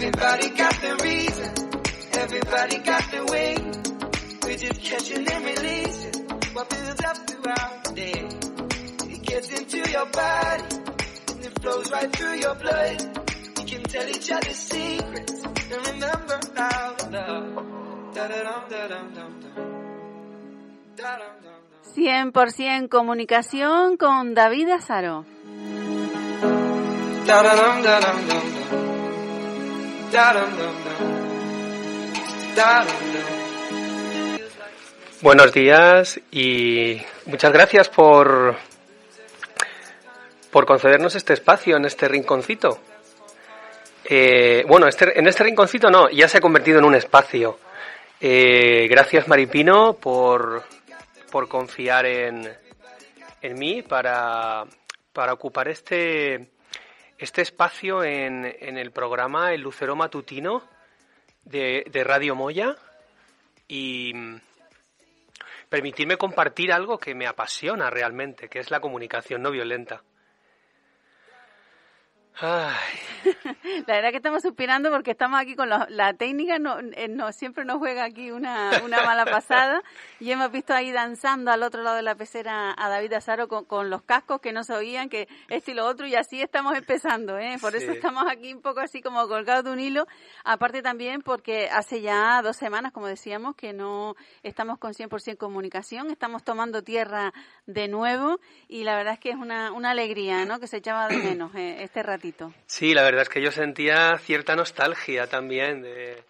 Everybody got the reason. Everybody got the way. We just catching and releasing what builds up throughout the day. It gets into your body and it flows right through your blood. We can tell each other secrets and remember how to love. Da da dum da dum dum dum. Da dum 100% comunicación con David Azaro. Da -da -dum -da -dum -dum Buenos días y muchas gracias por, por concedernos este espacio en este rinconcito. Eh, bueno, este, en este rinconcito no, ya se ha convertido en un espacio. Eh, gracias Maripino por, por confiar en, en mí para, para ocupar este, este espacio en, el programa El Lucero Matutino de, Radio Moya y mm, permitirme compartir algo que me apasiona realmente, que es la comunicación no violenta. Ay. La verdad que estamos suspirando porque estamos aquí con la técnica, eh, no, siempre nos juega aquí una, una mala pasada y hemos visto ahí danzando al otro lado de la pecera a David Azaro con, los cascos que no se oían, que esto y lo otro y así estamos empezando, ¿eh? por eso estamos aquí un poco así como colgados de un hilo, aparte también porque hace ya dos semanas, como decíamos, que no estamos con 100% comunicación, estamos tomando tierra de nuevo y la verdad es que es una, una alegría ¿no? que se echaba de menos eh, este ratito. Sí, la verdad es que yo sentía cierta nostalgia también de,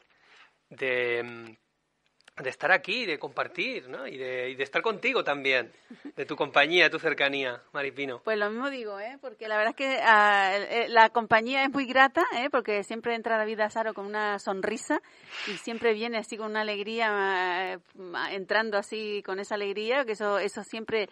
de, mm, estar aquí, de compartir, ¿no? Y de, estar contigo también, de tu compañía, de tu cercanía, Maripino. Pues lo mismo digo, ¿eh? Porque la verdad es que ah, eh, la compañía es muy grata, ¿eh? Porque siempre entra la vida Saro con una sonrisa y siempre viene así con una alegría, ah, entrando así con esa alegría, que eso, eso siempre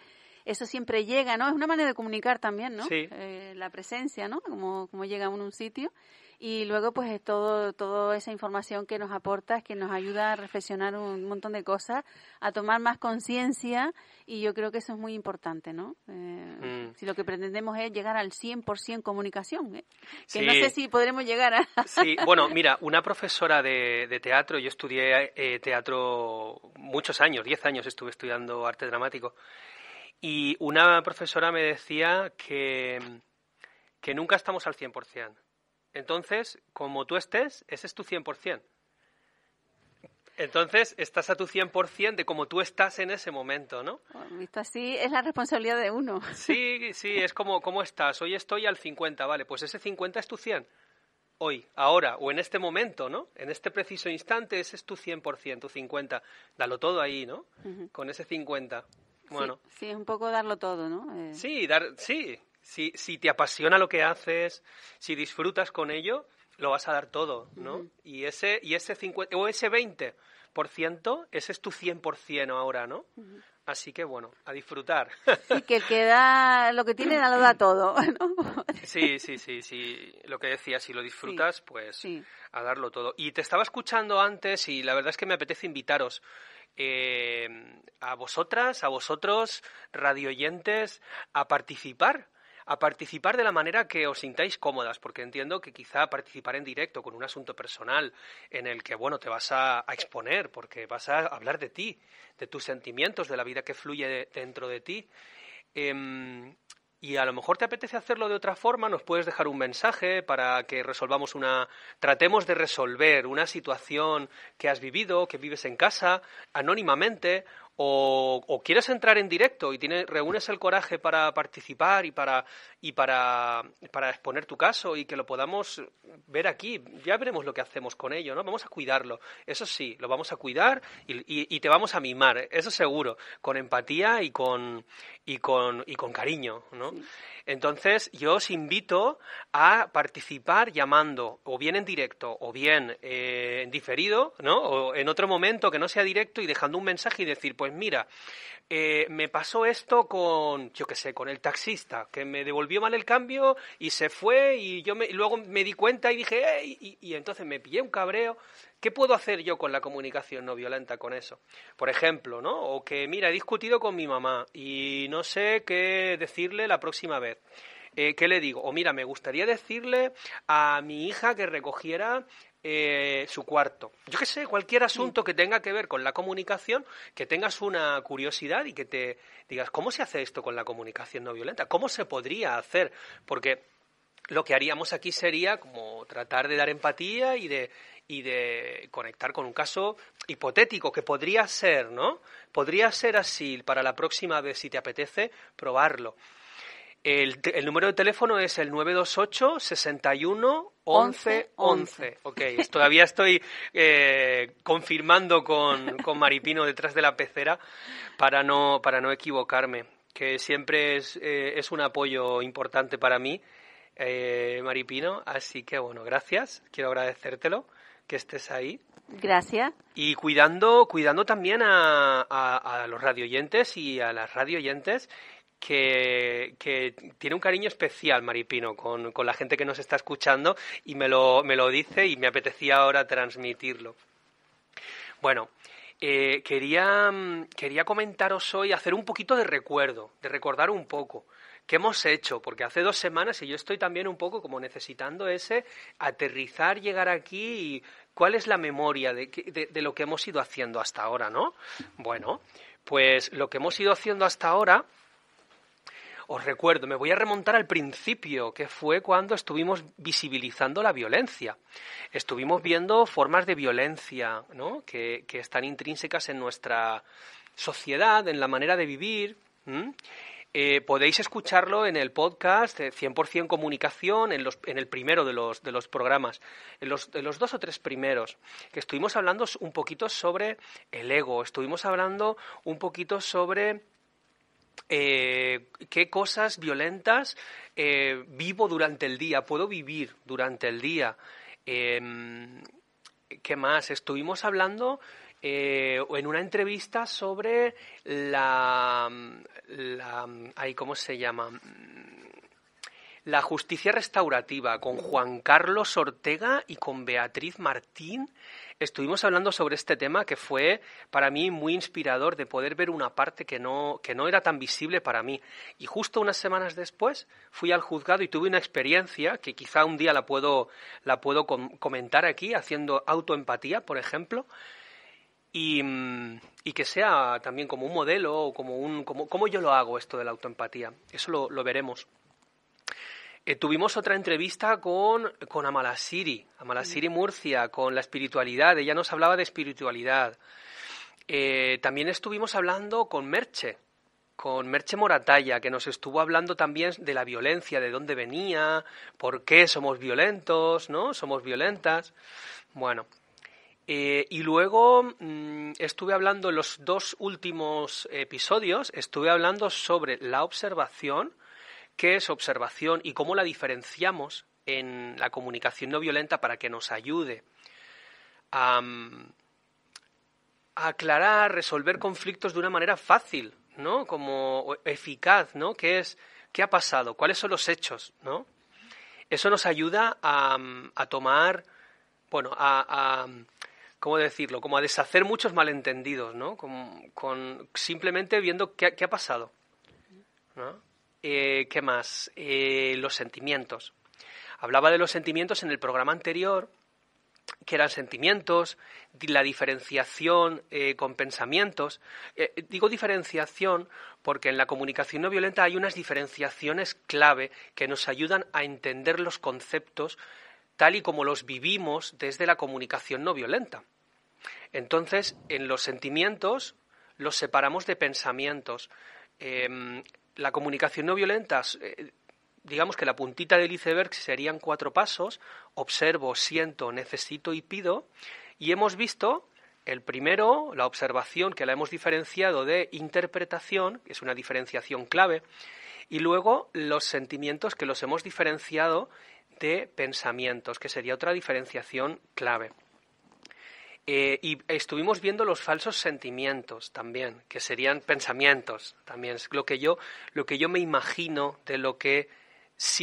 eso siempre llega, ¿no? Es una manera de comunicar también, ¿no? Sí. Eh, la presencia, ¿no? Como, como llega a un sitio. Y luego, pues, es todo, toda esa información que nos aporta, que nos ayuda a reflexionar un montón de cosas, a tomar más conciencia, y yo creo que eso es muy importante, ¿no? Eh, mm. Si lo que pretendemos es llegar al 100% comunicación, ¿eh? que no sé si podremos llegar a... Sí, bueno, mira, una profesora de, teatro, yo estudié eh, teatro muchos años, 10 años estuve estudiando arte dramático, y una profesora me decía que, nunca estamos al 100%. Entonces, como tú estés, ese es tu 100%. Entonces, estás a tu 100% de como tú estás en ese momento, ¿no? visto así, es la responsabilidad de uno. Sí, sí, es como, ¿cómo estás? Hoy estoy al 50, vale, pues ese 50 es tu 100. Hoy, ahora, o en este momento, ¿no? En este preciso instante, ese es tu 100%, tu 50. Dalo todo ahí, ¿no? Con ese 50. Bueno. Sí, es un poco darlo todo, ¿no? Eh, sí, dar, sí. Si, si, te apasiona lo que haces, si disfrutas con ello, lo vas a dar todo, ¿no? Y ese y ese 50, o ese 20 ese es tu 100% ahora, ¿no? Así que bueno, a disfrutar. Sí, que queda lo que tiene da lo da todo, ¿no? Sí, sí, sí, sí. Lo que decía, si lo disfrutas, pues a darlo todo. Y te estaba escuchando antes y la verdad es que me apetece invitaros. Eh, a vosotras, a vosotros, radioyentes, a participar a participar de la manera que os sintáis cómodas, porque entiendo que quizá participar en directo con un asunto personal en el que, bueno, te vas a, exponer, porque vas a hablar de ti, de tus sentimientos, de la vida que fluye dentro de ti, em, y a lo mejor te apetece hacerlo de otra forma, nos puedes dejar un mensaje para que resolvamos una tratemos de resolver una situación que has vivido, que vives en casa anónimamente o, quieres entrar en directo y tienes, reúnes el coraje para participar y para y para, para, exponer tu caso y que lo podamos ver aquí. Ya veremos lo que hacemos con ello, ¿no? Vamos a cuidarlo. Eso sí, lo vamos a cuidar y, te vamos a mimar, eso seguro, con empatía y con y con y con cariño, ¿no? Entonces, yo os invito a participar llamando, o bien en directo, o bien eh, en diferido, ¿no? O en otro momento que no sea directo y dejando un mensaje y decir, pues pues mira, eh, me pasó esto con, yo qué sé, con el taxista, que me devolvió mal el cambio y se fue y yo me, luego me di cuenta y dije, y, entonces me pillé un cabreo. ¿Qué puedo hacer yo con la comunicación no violenta con eso? Por ejemplo, ¿no? O que, mira, he discutido con mi mamá y no sé qué decirle la próxima vez. Eh, ¿Qué le digo? O mira, me gustaría decirle a mi hija que recogiera eh, su cuarto. Yo qué sé, cualquier asunto que tenga que ver con la comunicación, que tengas una curiosidad y que te digas, ¿cómo se hace esto con la comunicación no violenta? ¿Cómo se podría hacer? Porque lo que haríamos aquí sería como tratar de dar empatía y de, y de conectar con un caso hipotético que podría ser, ¿no? Podría ser así para la próxima vez, si te apetece, probarlo. El, número de teléfono es el 928 61 11 11. Ok, todavía estoy eh, confirmando con, con, Maripino detrás de la pecera para no, para no equivocarme, que siempre es, eh, es un apoyo importante para mí, eh, Maripino. Así que bueno, gracias, quiero agradecértelo que estés ahí. Gracias. Y cuidando, cuidando también a, a, a los radioyentes y a las radioyentes que, tiene un cariño especial Maripino con, la gente que nos está escuchando y me lo, me lo dice y me apetecía ahora transmitirlo. Bueno, eh, quería, mm, quería comentaros hoy, hacer un poquito de recuerdo, de recordar un poco qué hemos hecho, porque hace dos semanas y yo estoy también un poco como necesitando ese aterrizar, llegar aquí y cuál es la memoria de, de lo que hemos ido haciendo hasta ahora, ¿no? Bueno, pues lo que hemos ido haciendo hasta ahora os recuerdo, me voy a remontar al principio, que fue cuando estuvimos visibilizando la violencia. Estuvimos viendo formas de violencia ¿no? que, están intrínsecas en nuestra sociedad, en la manera de vivir. Eh, podéis escucharlo en el podcast 100% eh, comunicación, en, el primero de los, de los programas, los, en los, dos o tres primeros, que estuvimos hablando un poquito sobre el ego, estuvimos hablando un poquito sobre eh, qué cosas violentas eh, vivo durante el día, puedo vivir durante el día. Em, ¿Qué más? Estuvimos hablando eh, en una entrevista sobre la, la ¿cómo se llama? La justicia restaurativa con Juan Carlos Ortega y con Beatriz Martín. Estuvimos hablando sobre este tema que fue para mí muy inspirador de poder ver una parte que no, era tan visible para mí. Y justo unas semanas después fui al juzgado y tuve una experiencia que quizá un día la puedo, la puedo comentar aquí haciendo autoempatía, por ejemplo. Y, que sea también como un modelo o como un como, cómo yo lo hago esto de la autoempatía. Eso lo veremos. Eh, tuvimos otra entrevista con, con Amalasiri, Amalasiri mm. Murcia, con la espiritualidad. Ella nos hablaba de espiritualidad. Eh, también estuvimos hablando con Merche, con Merche Moratalla, que nos estuvo hablando también de la violencia, de dónde venía, por qué somos violentos, ¿no? Somos violentas. Bueno. Eh, y luego mm, estuve hablando en los dos últimos episodios, estuve hablando sobre la observación qué es observación y cómo la diferenciamos en la comunicación no violenta para que nos ayude a, aclarar, resolver conflictos de una manera fácil, ¿no? Como eficaz, ¿no? ¿Qué es qué ha pasado? ¿Cuáles son los hechos, ¿no? Eso nos ayuda a, tomar, bueno, a, ¿cómo decirlo? Como a deshacer muchos malentendidos, ¿no? Con, simplemente viendo qué, qué ha pasado, ¿no? Eh, ¿qué más? Eh, los sentimientos. Hablaba de los sentimientos en el programa anterior, que eran sentimientos, la diferenciación eh, con pensamientos. digo diferenciación porque en la comunicación no violenta hay unas diferenciaciones clave que nos ayudan a entender los conceptos tal y como los vivimos desde la comunicación no violenta. Entonces, en los sentimientos los separamos de pensamientos. Em, la comunicación no violenta, eh, digamos que la puntita del iceberg serían cuatro pasos, observo, siento, necesito y pido, y hemos visto el primero, la observación, que la hemos diferenciado de interpretación, que es una diferenciación clave, y luego los sentimientos que los hemos diferenciado de pensamientos, que sería otra diferenciación clave. Eh, y estuvimos viendo los falsos sentimientos también, que serían pensamientos también. Es lo que yo, lo que yo me imagino de lo que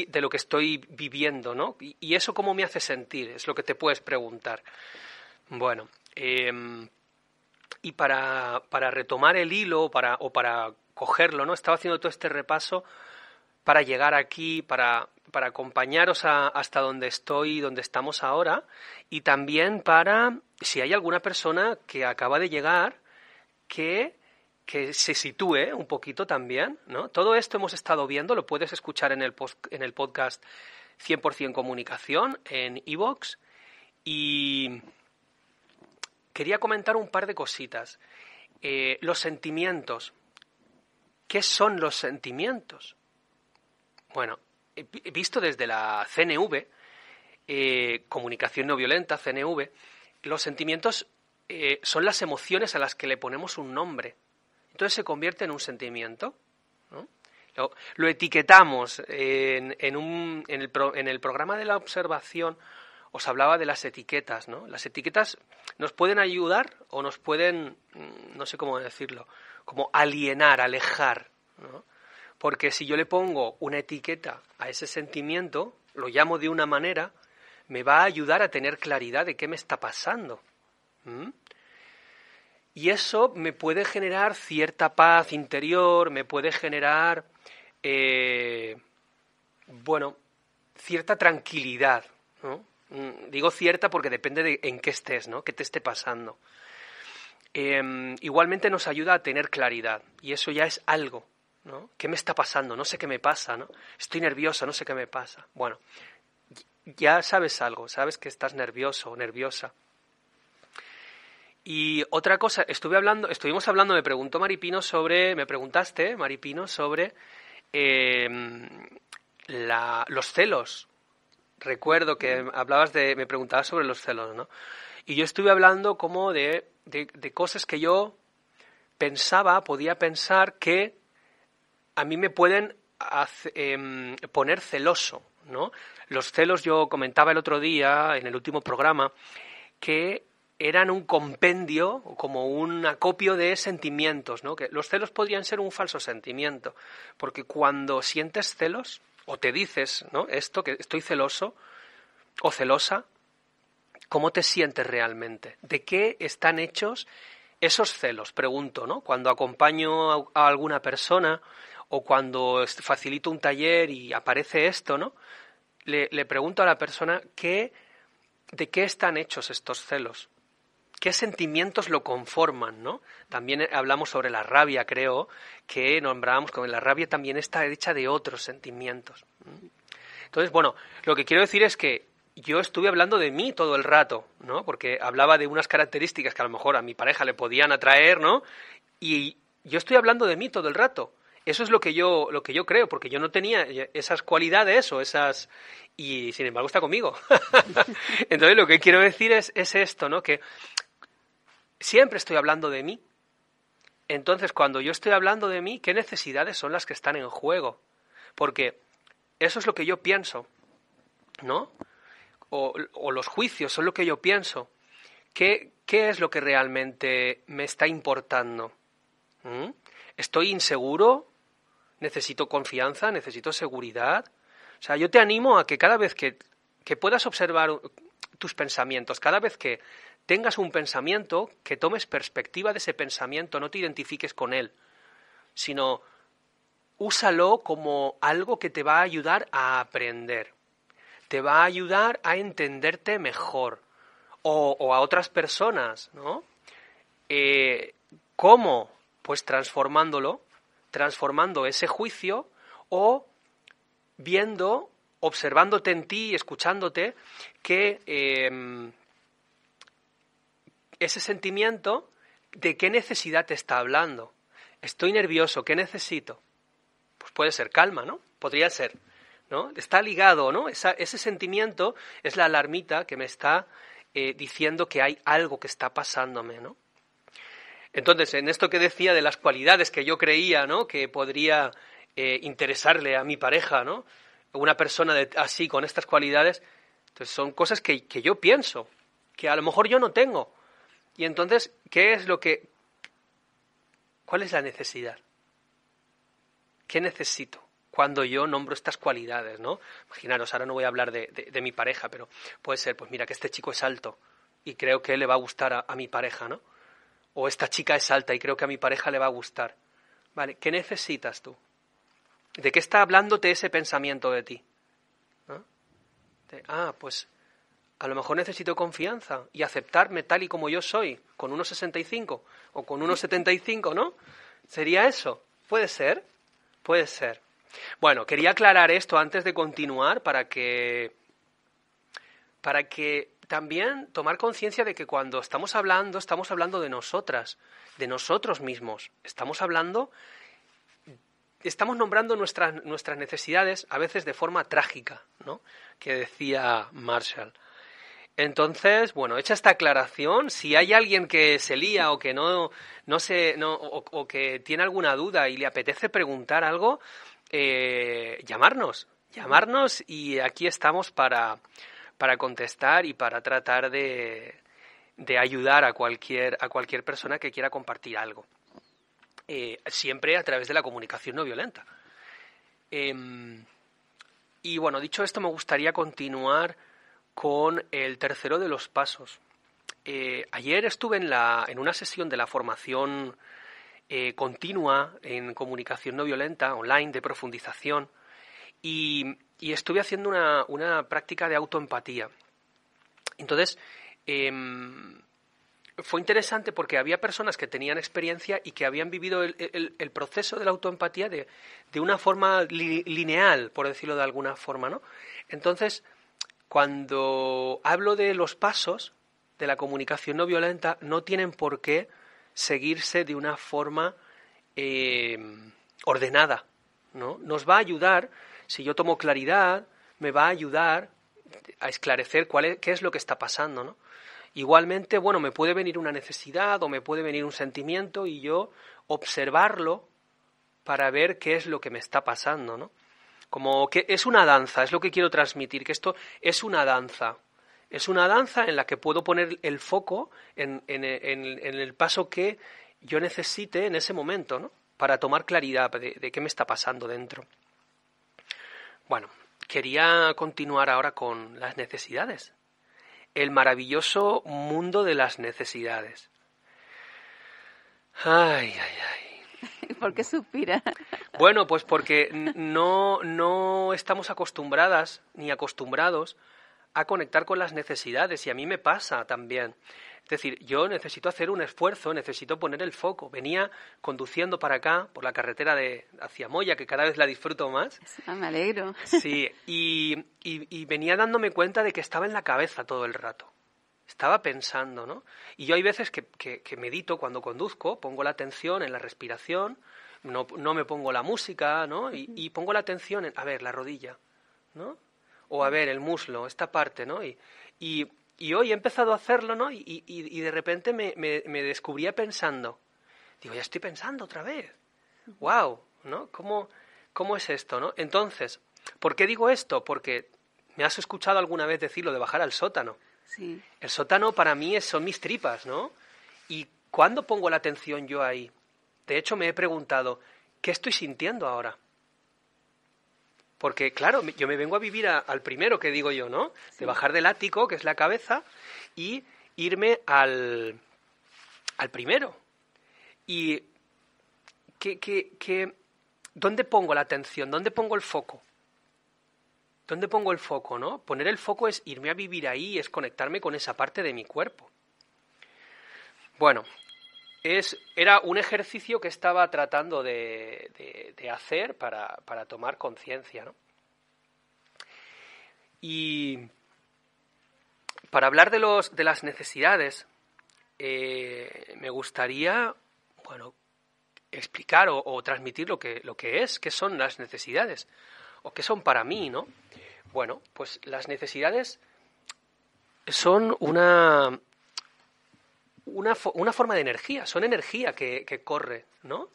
de lo que estoy viviendo, ¿no? Y, eso cómo me hace sentir, es lo que te puedes preguntar. Bueno, em, y para, para, retomar el hilo para, o para cogerlo, ¿no? Estaba haciendo todo este repaso para llegar aquí, para, para acompañaros hasta donde estoy, y donde estamos ahora, y también para si hay alguna persona que acaba de llegar que, se sitúe un poquito también, ¿no? Todo esto hemos estado viendo, lo puedes escuchar en el, en el podcast 100% Comunicación, en Evox, y quería comentar un par de cositas. Eh, los sentimientos. ¿Qué son los sentimientos? Bueno, visto desde la CNV, eh, comunicación no violenta, CNV, los sentimientos eh, son las emociones a las que le ponemos un nombre. Entonces se convierte en un sentimiento. Lo, etiquetamos en, en, el en, el programa de la observación. Os hablaba de las etiquetas, ¿no? Las etiquetas nos pueden ayudar o nos pueden, mm, no sé cómo decirlo, como alienar, alejar, ¿no? Porque si yo le pongo una etiqueta a ese sentimiento, lo llamo de una manera, me va a ayudar a tener claridad de qué me está pasando. ¿Mm? Y eso me puede generar cierta paz interior, me puede generar, eh, bueno, cierta tranquilidad. Mm, digo cierta porque depende de en qué estés, ¿no? qué te esté pasando. Em, igualmente nos ayuda a tener claridad y eso ya es algo. ¿no? ¿Qué me está pasando? No sé qué me pasa, ¿no? Estoy nerviosa, no sé qué me pasa. Bueno, ya sabes algo, sabes que estás nervioso o nerviosa. Y otra cosa, estuve hablando, estuvimos hablando, me preguntó Maripino sobre, me preguntaste, Maripino, sobre em, los celos. Recuerdo que hablabas de, me preguntabas sobre los celos, ¿no? Y yo estuve hablando como de cosas que yo pensaba, podía pensar que a mí me pueden em, poner celoso, ¿no? Los celos yo comentaba el otro día, en el último programa, que eran un compendio, como un acopio de sentimientos, ¿no? Que los celos podrían ser un falso sentimiento, porque cuando sientes celos, o te dices, ¿no? Esto, que estoy celoso, o celosa, ¿cómo te sientes realmente? ¿De qué están hechos esos celos? Pregunto, ¿no? Cuando acompaño a alguna persona o cuando facilito un taller y aparece esto, ¿no? Le, pregunto a la persona de qué están hechos estos celos, qué sentimientos lo conforman, ¿no? También hablamos sobre la rabia, creo, que nombramos como la rabia también está hecha de otros sentimientos. Entonces, bueno, lo que quiero decir es que yo estuve hablando de mí todo el rato, ¿no? Porque hablaba de unas características que a lo mejor a mi pareja le podían atraer, ¿no? Y yo estoy hablando de mí todo el rato. Eso es lo que yo, lo que yo creo, porque yo no tenía esas cualidades o esas. Y sin embargo está conmigo. Entonces lo que quiero decir es, esto, ¿no? Que siempre estoy hablando de mí. Entonces, cuando yo estoy hablando de mí, ¿qué necesidades son las que están en juego? Porque eso es lo que yo pienso, ¿no? O, los juicios son lo que yo pienso. ¿Qué, qué es lo que realmente me está importando? ¿Mm? ¿Estoy inseguro? necesito confianza, necesito seguridad. O sea, yo te animo a que cada vez que, que puedas observar tus pensamientos, cada vez que tengas un pensamiento, que tomes perspectiva de ese pensamiento, no te identifiques con él, sino úsalo como algo que te va a ayudar a aprender, te va a ayudar a entenderte mejor o, a otras personas, ¿no? Eh, ¿Cómo? Pues transformándolo transformando ese juicio o viendo, observándote en ti y escuchándote que em, ese sentimiento de qué necesidad te está hablando. Estoy nervioso, ¿qué necesito? Pues puede ser calma, ¿no? Podría ser. ¿no? Está ligado, ¿no? ese sentimiento es la alarmita que me está eh, diciendo que hay algo que está pasándome, ¿no? Entonces, en esto que decía de las cualidades que yo creía, ¿no? Que podría eh, interesarle a mi pareja, ¿no? Una persona así, con estas cualidades, entonces son cosas que, yo pienso, que a lo mejor yo no tengo. Y entonces, ¿qué es lo que... ¿Cuál es la necesidad? ¿Qué necesito? cuando yo nombro estas cualidades, ¿no? Imaginaros, ahora no voy a hablar de, mi pareja, pero puede ser, pues mira, que este chico es alto y creo que le va a gustar a mi pareja, ¿no? o esta chica es alta y creo que a mi pareja le va a gustar. ¿Vale? ¿Qué necesitas tú? ¿De qué está hablándote ese pensamiento de ti? ah, ah pues a lo mejor necesito confianza y aceptarme tal y como yo soy, con unos o con unos ¿no? ¿Sería eso? ¿Puede ser? Puede ser. Bueno, quería aclarar esto antes de continuar para que para que también tomar conciencia de que cuando estamos hablando, estamos hablando de nosotras, de nosotros mismos, estamos hablando, estamos nombrando nuestras, nuestras necesidades a veces de forma trágica, ¿no? Que decía Marshall. Entonces, bueno, hecha esta aclaración, si hay alguien que se lía o que no, no se, o, que tiene alguna duda y le apetece preguntar algo, eh, llamarnos, llamarnos y aquí estamos para, para contestar y para tratar de, ayudar a cualquier, a cualquier persona que quiera compartir algo. Eh, siempre a través de la comunicación no violenta. Em, y bueno, dicho esto, me gustaría continuar con el tercero de los pasos. Eh, ayer estuve en, la, en una sesión de la formación eh, continua en comunicación no violenta, online, de profundización, y, estuve haciendo una, práctica de autoempatía. Entonces, em, fue interesante porque había personas que tenían experiencia y que habían vivido el, proceso de la autoempatía de, una forma lineal, por decirlo de alguna forma, ¿no? Entonces, cuando hablo de los pasos de la comunicación no violenta, no tienen por qué seguirse de una forma em, ordenada, ¿no? Nos va a ayudar si yo tomo claridad, me va a ayudar a esclarecer cuál qué es lo que está pasando, ¿no? Igualmente, bueno, me puede venir una necesidad o me puede venir un sentimiento y yo observarlo para ver qué es lo que me está pasando, Como que es una danza, es lo que quiero transmitir, que esto es una danza. Es una danza en la que puedo poner el foco en, el paso que yo necesite en ese momento, Para tomar claridad de qué me está pasando dentro. Bueno, quería continuar ahora con las necesidades. El maravilloso mundo de las necesidades. Ay, ay, ay. ¿Por qué suspira? Bueno, pues porque no, no estamos acostumbradas ni acostumbrados a conectar con las necesidades y a mí me pasa también. Es decir, yo necesito hacer un esfuerzo, necesito poner el foco. Venía conduciendo para acá, por la carretera de hacia Moya, que cada vez la disfruto más. me alegro. Sí, y, venía dándome cuenta de que estaba en la cabeza todo el rato estaba pensando, ¿no? Y yo hay veces que, medito cuando conduzco, pongo la atención en la respiración, no, no me pongo la música, ¿no? Y, pongo la atención en, a ver, la rodilla, ¿no? O a ver, el muslo, esta parte, ¿no? y, y hoy he empezado a hacerlo, ¿no? Y, de repente me, me, descubría pensando. Digo, ya estoy pensando otra vez. ¡Wow! ¿No? ¿Cómo, cómo es esto, no? Entonces, ¿por qué digo esto? Porque me has escuchado alguna vez decirlo de bajar al sótano. Sí. El sótano para mí es, son mis tripas, ¿no? ¿Y cuándo pongo la atención yo ahí? De hecho, me he preguntado, ¿qué estoy sintiendo ahora? Porque, claro, yo me vengo a vivir al primero que digo yo, ¿no? De bajar del ático, que es la cabeza, y irme al, al primero. Y que, ¿dónde pongo la atención? ¿Dónde pongo el foco? ¿Dónde pongo el foco, no? Poner el foco es irme a vivir ahí, es conectarme con esa parte de mi cuerpo. Bueno, era un ejercicio que estaba tratando de, hacer para, tomar conciencia. ¿no? Y para hablar de, los, de las necesidades, eh, me gustaría bueno, explicar o, transmitir lo que, lo que es, qué son las necesidades, o qué son para mí, ¿no? Bueno, pues las necesidades son una, una, forma de energía, son energía que, corre, ¿no?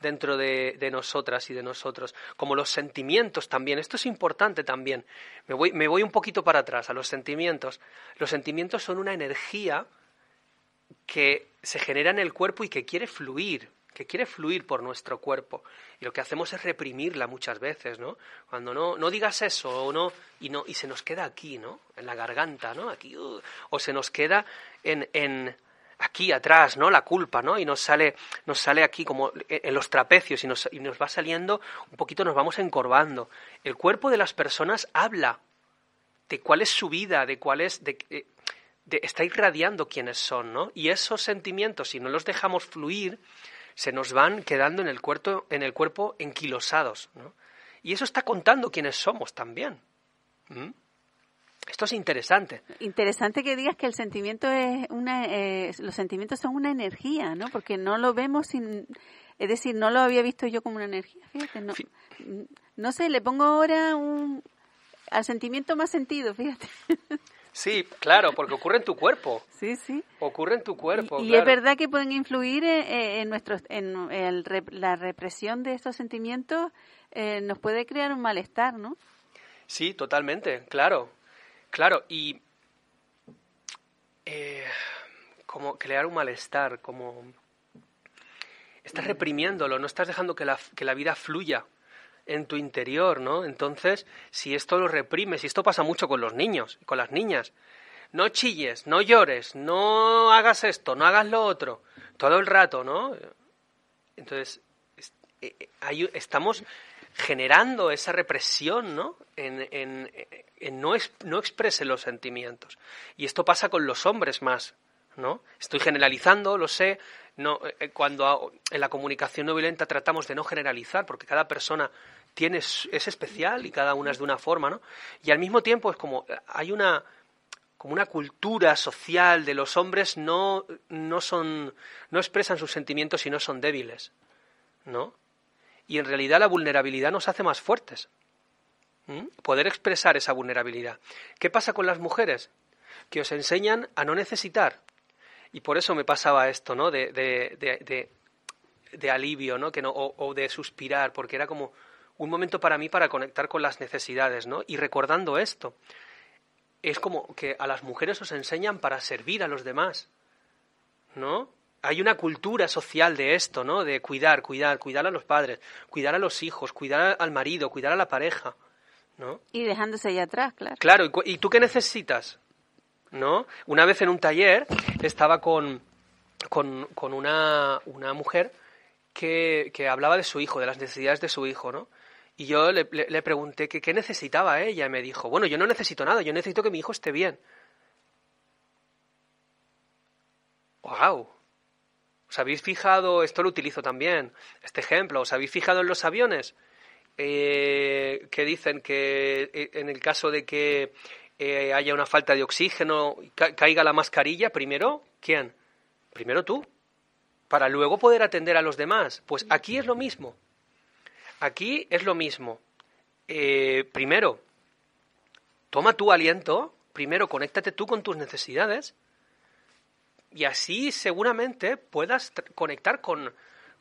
dentro de, nosotras y de nosotros, como los sentimientos también. Esto es importante también. Me voy, me voy un poquito para atrás a los sentimientos. Los sentimientos son una energía que se genera en el cuerpo y que quiere fluir, que quiere fluir por nuestro cuerpo. Y lo que hacemos es reprimirla muchas veces, ¿no? Cuando no, no digas eso no y, no, y se nos queda aquí, ¿no? En la garganta, ¿no? Aquí, uh, o se nos queda en aquí atrás, ¿no? La culpa, ¿no? Y nos sale, nos sale aquí como e-, en los trapecios y nos, y nos va saliendo, un poquito nos vamos encorvando. El cuerpo de las personas habla de cuál es su vida, de cuál es... Eh, de, está irradiando quiénes son, ¿no? Y esos sentimientos, si no los dejamos fluir, se nos van quedando en el cuerpo, en el cuerpo enquilosados, ¿no? Y eso está contando quiénes somos también. ¿Mm? Esto es interesante. Interesante que digas que el sentimiento es una, eh, los sentimientos son una energía, ¿no? Porque no lo vemos sin, es decir, no lo había visto yo como una energía. Fíjate, no, sé, le pongo ahora un, al sentimiento más sentido, fíjate. Sí, claro, porque ocurre en tu cuerpo. Sí, sí. Ocurre en tu cuerpo. Y, es verdad que pueden influir eh, eh, en, nuestros, en la represión de estos sentimientos, nos puede crear un malestar, ¿no? Sí, totalmente, claro. Claro, y eh, como crear un malestar, como estás mm. reprimiéndolo, no estás dejando que la, que la vida fluya en tu interior, ¿no? Entonces, si esto lo reprimes, y esto pasa mucho con los niños, con las niñas, no chilles, no llores, no hagas esto, no hagas lo otro, todo el rato, ¿no? Entonces, eh, eh, estamos generando esa represión, ¿no? En, no, es, no exprese los sentimientos. Y esto pasa con los hombres más, ¿no? Estoy generalizando, lo sé. No, eh, eh, cuando en la comunicación no violenta tratamos de no generalizar, porque cada persona tiene, es especial y cada una es de una forma, ¿no? Y al mismo tiempo es como eh, hay una como una cultura social de los hombres no no son no expresan sus sentimientos y no son débiles, ¿no? y en realidad la vulnerabilidad nos hace más fuertes. ¿Mm? Poder expresar esa vulnerabilidad. ¿Qué pasa con las mujeres? Que os enseñan a no necesitar. Y por eso me pasaba esto, ¿no? De, de, de, alivio, ¿no? Que no o de suspirar, porque era como un momento para mí para conectar con las necesidades, ¿no? Y recordando esto, es como que a las mujeres os enseñan para servir a los demás, ¿no? hay una cultura social de esto, ¿no? De cuidar, cuidar, cuidar a los padres, cuidar a los hijos, cuidar al marido, cuidar a la pareja, ¿no? Y dejándose ahí atrás, claro. Claro, ¿y, tú qué necesitas? ¿No? Una vez en un taller estaba con, con, una, mujer que, hablaba de su hijo, de las necesidades de su hijo, ¿no? Y yo le, le, pregunté qué necesitaba ella y me dijo, bueno, yo no necesito nada, yo necesito que mi hijo esté bien. ¡Wow! ¿Os habéis fijado? Esto lo utilizo también, este ejemplo. ¿Os habéis fijado en los aviones? Eh, que dicen que eh, en el caso de que eh, haya una falta de oxígeno, caiga la mascarilla, primero, ¿quién? Primero tú, para luego poder atender a los demás. Pues aquí es lo mismo. Aquí es lo mismo. primero, toma tu aliento, primero conéctate tú con tus necesidades y así seguramente puedas conectar con,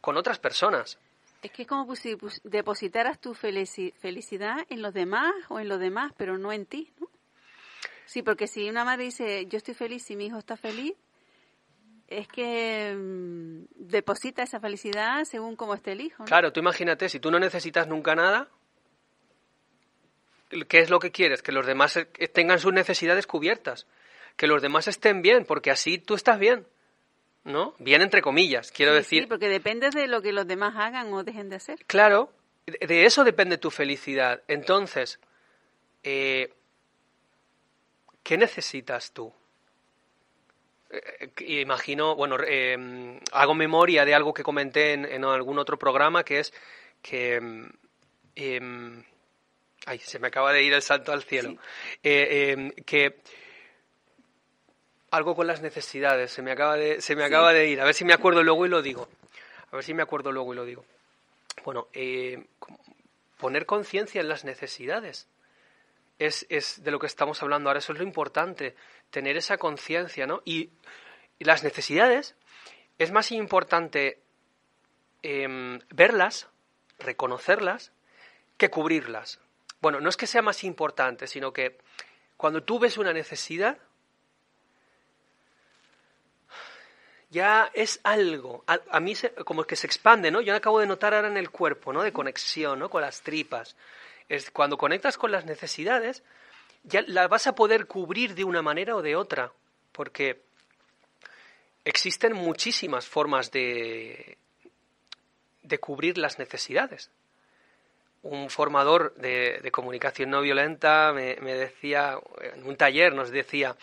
otras personas. Es que es como si depositaras tu felicidad en los demás o en los demás, pero no en ti, ¿no? Sí, porque si una madre dice, yo estoy feliz y mi hijo está feliz, es que mm, deposita esa felicidad según cómo esté el hijo. Claro, tú imagínate, si tú no necesitas nunca nada, ¿qué es lo que quieres? Que los demás eh, tengan sus necesidades cubiertas que los demás estén bien, porque así tú estás bien. ¿No? Bien entre comillas, quiero decir. Sí, porque depende de lo que los demás hagan o dejen de hacer. Claro, de eso depende tu felicidad. Entonces, eh, ¿qué necesitas tú? Eh, eh, imagino, bueno, hago memoria de algo que comenté en, algún otro programa, que es que... Em, em, ay, se me acaba de ir el salto al cielo. Em, que algo con las necesidades, se me acaba de, se me de ir, a ver si me acuerdo luego y lo digo. A ver si me acuerdo luego y lo digo. Bueno, eh, poner conciencia en las necesidades. Es, de lo que estamos hablando ahora, eso es lo importante, tener esa conciencia, ¿no? Y, las necesidades, es más importante em, verlas, reconocerlas, que cubrirlas. Bueno, no es que sea más importante, sino que cuando tú ves una necesidad, ya es algo. A, mí como que se expande, ¿no? Yo acabo de notar ahora en el cuerpo, ¿no? De conexión, ¿no? Con las tripas. Es, cuando conectas con las necesidades, ya las vas a poder cubrir de una manera o de otra, porque existen muchísimas formas de, de cubrir las necesidades. Un formador de, comunicación no violenta me, decía, en un taller nos decía,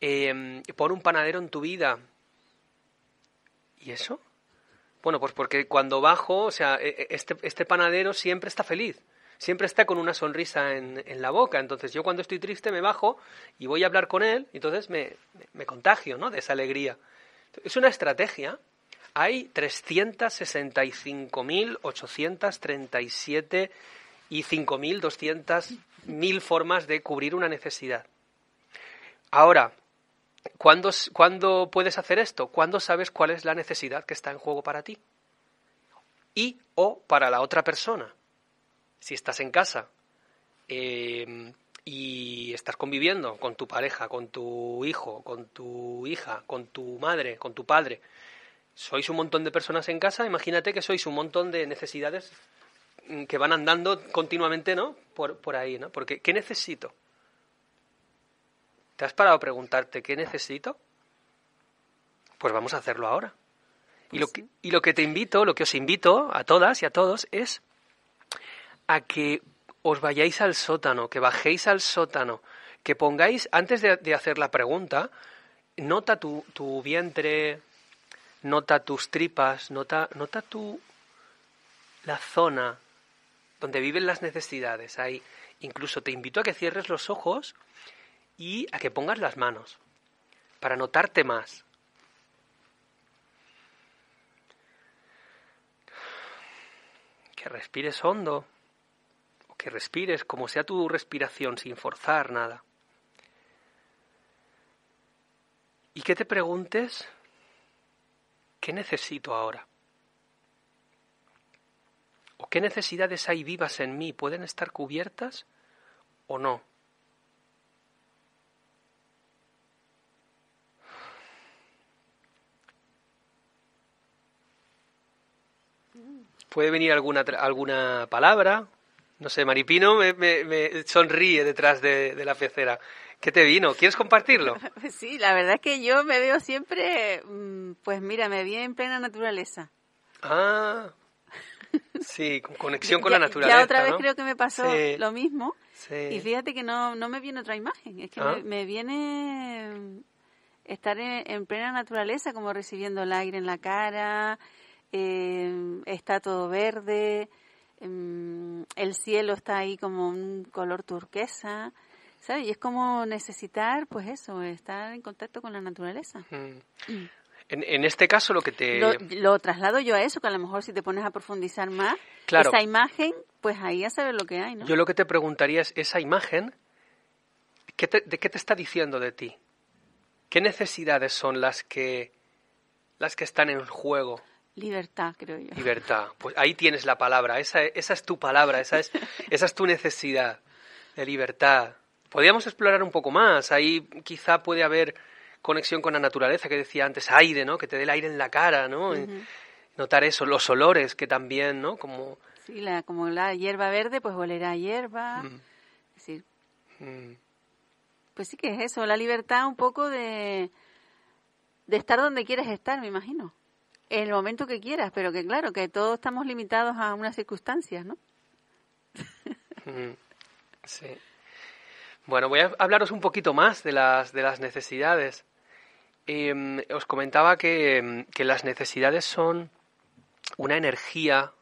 em, pon un panadero en tu vida, ¿y eso? Bueno, pues porque cuando bajo, o sea, e, e, este, este panadero siempre está feliz, siempre está con una sonrisa en, la boca. Entonces yo cuando estoy triste me bajo y voy a hablar con él, y entonces me, me contagio, ¿no? De esa alegría. Es una estrategia. Hay 365.837 y 5.200.000 formas de cubrir una necesidad. Ahora, ¿Cuándo, puedes hacer esto? ¿Cuándo sabes cuál es la necesidad que está en juego para ti? Y o para la otra persona. Si estás en casa em, y estás conviviendo con tu pareja, con tu hijo, con tu hija, con tu madre, con tu padre, sois un montón de personas en casa, imagínate que sois un montón de necesidades mm, que van andando continuamente, ¿no? Por, por ahí, ¿no? Porque, ¿qué necesito? ¿Te has parado a preguntarte qué necesito? Pues vamos a hacerlo ahora. y, lo pues que, y lo que te invito, lo que os invito a todas y a todos es a que os vayáis al sótano, que bajéis al sótano, que pongáis, antes de, hacer la pregunta, nota tu, vientre, nota tus tripas, nota, nota tu, la zona donde viven las necesidades. Ahí, incluso te invito a que cierres los ojos y a que pongas las manos para notarte más. Que respires hondo o que respires como sea tu respiración sin forzar nada. Y que te preguntes, ¿qué necesito ahora? ¿O qué necesidades hay vivas en mí? ¿Pueden estar cubiertas o no? puede venir alguna, alguna palabra. No sé, Maripino me, sonríe detrás de, la pecera. ¿Qué te vino? ¿Quieres compartirlo? Sí, la verdad es que yo me veo siempre, mm, pues mira, me vi en plena naturaleza. Ah, sí, con conexión con la naturaleza. Ya otra vez creo que me pasó lo mismo. Y fíjate que no, me viene otra imagen, es que ah. me, viene mm, estar en, plena naturaleza, como recibiendo el aire en la cara, Em, está todo verde, em, el cielo está ahí como un color turquesa, ¿sabes? Y es como necesitar, pues eso, estar en contacto con la naturaleza. Mm. En, este caso lo que te... Lo, traslado yo a eso, que a lo mejor si te pones a profundizar más esa imagen, pues ahí ya sabes lo que hay, ¿no? Yo lo que te preguntaría es, esa imagen, ¿qué de, ¿qué te está diciendo de ti? ¿Qué necesidades son las que, las que están en juego? Libertad, creo yo. Libertad. Pues ahí tienes la palabra. Esa, esa es tu palabra, esa es, esa es tu necesidad de libertad. Podríamos explorar un poco más. Ahí quizá puede haber conexión con la naturaleza que decía antes, aire, ¿no? Que te dé el aire en la cara, ¿no? Notar eso, los olores que también, ¿no? Como... Sí, la, como la hierba verde, pues volerá a hierba. Mm. Mm. pues sí que es eso, la libertad un poco de, de estar donde quieres estar, me imagino en el momento que quieras, pero que claro, que todos estamos limitados a unas circunstancias, ¿no? Mm, sí. Bueno, voy a hablaros un poquito más de las, de las necesidades. Em, os comentaba em, que, las necesidades son una energía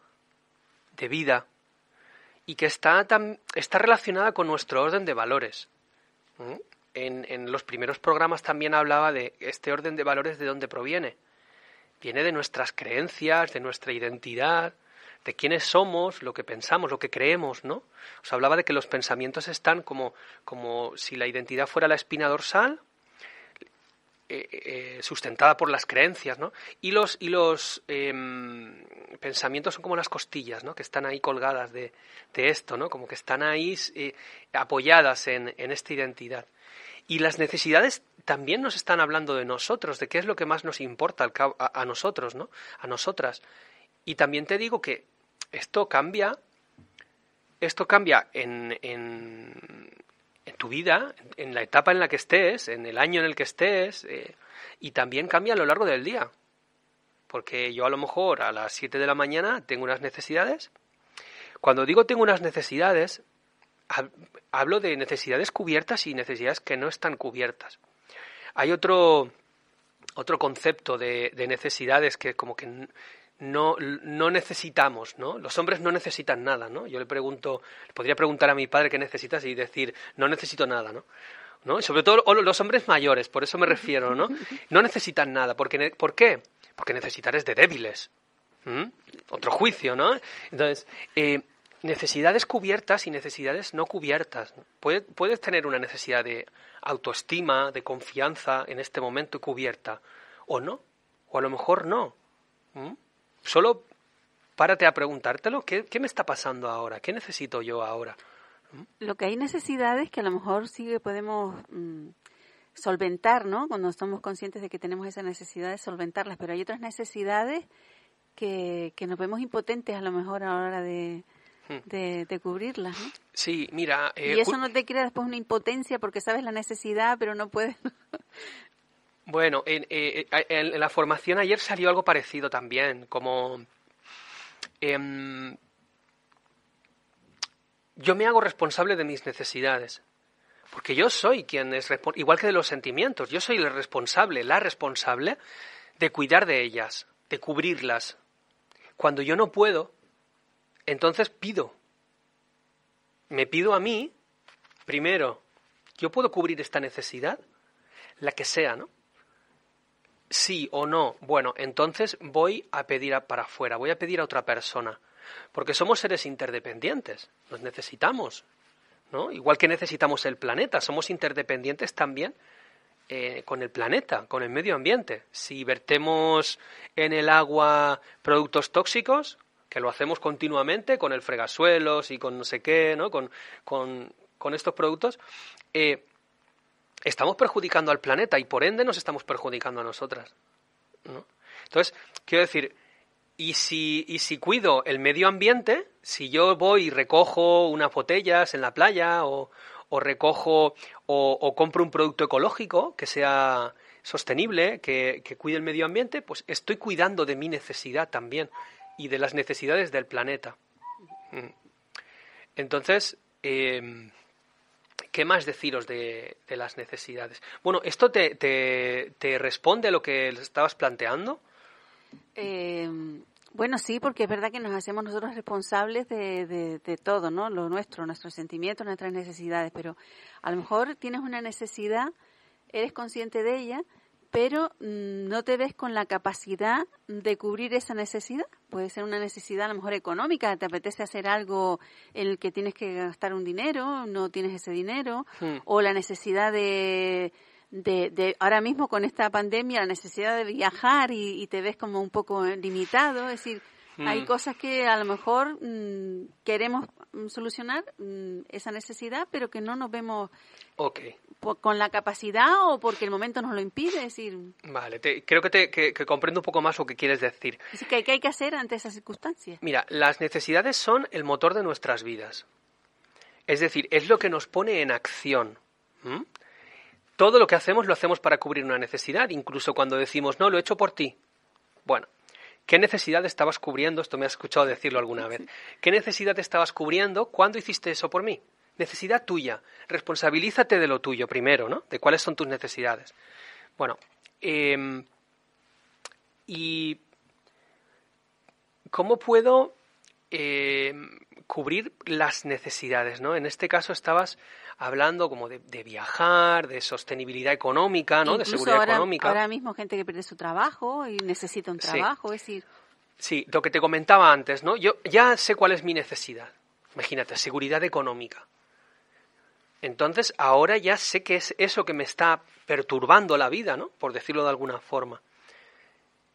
de vida y que está, tan, está relacionada con nuestro orden de valores. En, en los primeros programas también hablaba de este orden de valores de dónde proviene. Viene de nuestras creencias, de nuestra identidad, de quiénes somos, lo que pensamos, lo que creemos, ¿no? Os hablaba de que los pensamientos están como, como si la identidad fuera la espina dorsal, eh, eh, sustentada por las creencias, ¿no? Y los, y los em, pensamientos son como las costillas, ¿no? Que están ahí colgadas de, de esto, ¿no? Como que están ahí eh, apoyadas en, en esta identidad. Y las necesidades también nos están hablando de nosotros, de qué es lo que más nos importa a, nosotros, ¿no? A nosotras. Y también te digo que esto cambia, esto cambia en, en, tu vida, en, la etapa en la que estés, en el año en el que estés, eh, y también cambia a lo largo del día. Porque yo a lo mejor a las 7 de la mañana tengo unas necesidades. Cuando digo tengo unas necesidades, hablo de necesidades cubiertas y necesidades que no están cubiertas. Hay otro, otro concepto de, necesidades que como que no, necesitamos, ¿no? Los hombres no necesitan nada, ¿no? Yo le pregunto, podría preguntar a mi padre qué necesitas y decir, no necesito nada, ¿no? sobre todo los hombres mayores, por eso me refiero, ¿no? No necesitan nada, porque, ¿por qué? Porque necesitar es de débiles. ¿Mm? Otro juicio, ¿no? Entonces, eh, necesidades cubiertas y necesidades no cubiertas. puedes tener una necesidad de autoestima, de confianza en este momento cubierta. O no, o a lo mejor no. ¿Mm? Solo párate a preguntártelo, ¿qué, me está pasando ahora? ¿Qué necesito yo ahora? ¿Mm? Lo que hay necesidades que a lo mejor sí que podemos mm, solventar, ¿no? Cuando somos conscientes de que tenemos esa necesidad de solventarlas, pero hay otras necesidades que nos vemos impotentes a lo mejor a la hora de, Mm. de, de cubrirlas. Sí, mira. Eh, y eso no te crea después una impotencia porque sabes la necesidad, pero no puedes. bueno, eh, eh, en, la formación ayer salió algo parecido también, como. Em, yo me hago responsable de mis necesidades. Porque yo soy quien es igual que de los sentimientos, yo soy el responsable, la responsable de cuidar de ellas, de cubrirlas. Cuando yo no puedo, entonces pido. Me pido a mí, primero, ¿yo puedo cubrir esta necesidad? La que sea, ¿no? Sí o no. Bueno, entonces voy a pedir a para afuera, voy a pedir a otra persona. Porque somos seres interdependientes, nos necesitamos, ¿no? Igual que necesitamos el planeta, somos interdependientes también eh, con el planeta, con el medio ambiente. Si vertemos en el agua productos tóxicos, que lo hacemos continuamente con el fregasuelos y con no sé qué, ¿no? Con, estos productos, eh, estamos perjudicando al planeta y por ende nos estamos perjudicando a nosotras. Entonces, quiero decir, y si, si cuido el medio ambiente, si yo voy y recojo unas botellas en la playa o, recojo o, compro un producto ecológico que sea sostenible, que, que cuide el medio ambiente, pues estoy cuidando de mi necesidad también y de las necesidades del planeta. Mm. Entonces, em, ¿qué más deciros de, de, las necesidades? Bueno, ¿esto te, te, responde a lo que estabas planteando? Em, bueno, sí, porque es verdad que nos hacemos nosotros responsables de, de, todo, ¿no? Lo nuestro, nuestros sentimientos, nuestras necesidades, pero a lo mejor tienes una necesidad, eres consciente de ella, pero mm, no te ves con la capacidad de cubrir esa necesidad. Puede ser una necesidad a lo mejor económica, te apetece hacer algo en el que tienes que gastar un dinero, no tienes ese dinero, hmm. o la necesidad de, de, ahora mismo con esta pandemia, la necesidad de viajar y, y te ves como un poco limitado, es decir, hay mm. cosas que a lo mejor mm, queremos mm, solucionar esa necesidad, pero que no nos vemos con la capacidad o porque el momento nos lo impide. decir, vale, creo que, te, comprendo un poco más lo que quieres decir. que, ¿Qué hay que hacer ante esas circunstancias? Mira, las necesidades son el motor de nuestras vidas. Es decir, es lo que nos pone en acción. Todo lo que hacemos lo hacemos para cubrir una necesidad, incluso cuando decimos, no, lo he hecho por ti. Bueno, ¿Qué necesidad estabas cubriendo? Esto me has escuchado decirlo alguna vez. ¿Qué necesidad estabas cubriendo? cuando hiciste eso por mí? Necesidad tuya. Responsabilízate de lo tuyo primero, ¿no? De cuáles son tus necesidades. Bueno, em, y ¿cómo puedo em, cubrir las necesidades? ¿no? En este caso estabas hablando como de, viajar, de sostenibilidad económica, ¿no? de seguridad económica. Ahora mismo gente que pierde su trabajo y necesita un trabajo, es decir. Sí, lo que te comentaba antes, ¿no? Yo ya sé cuál es mi necesidad. Imagínate, seguridad económica. Entonces, ahora ya sé que es eso que me está perturbando la vida, ¿no? Por decirlo de alguna forma.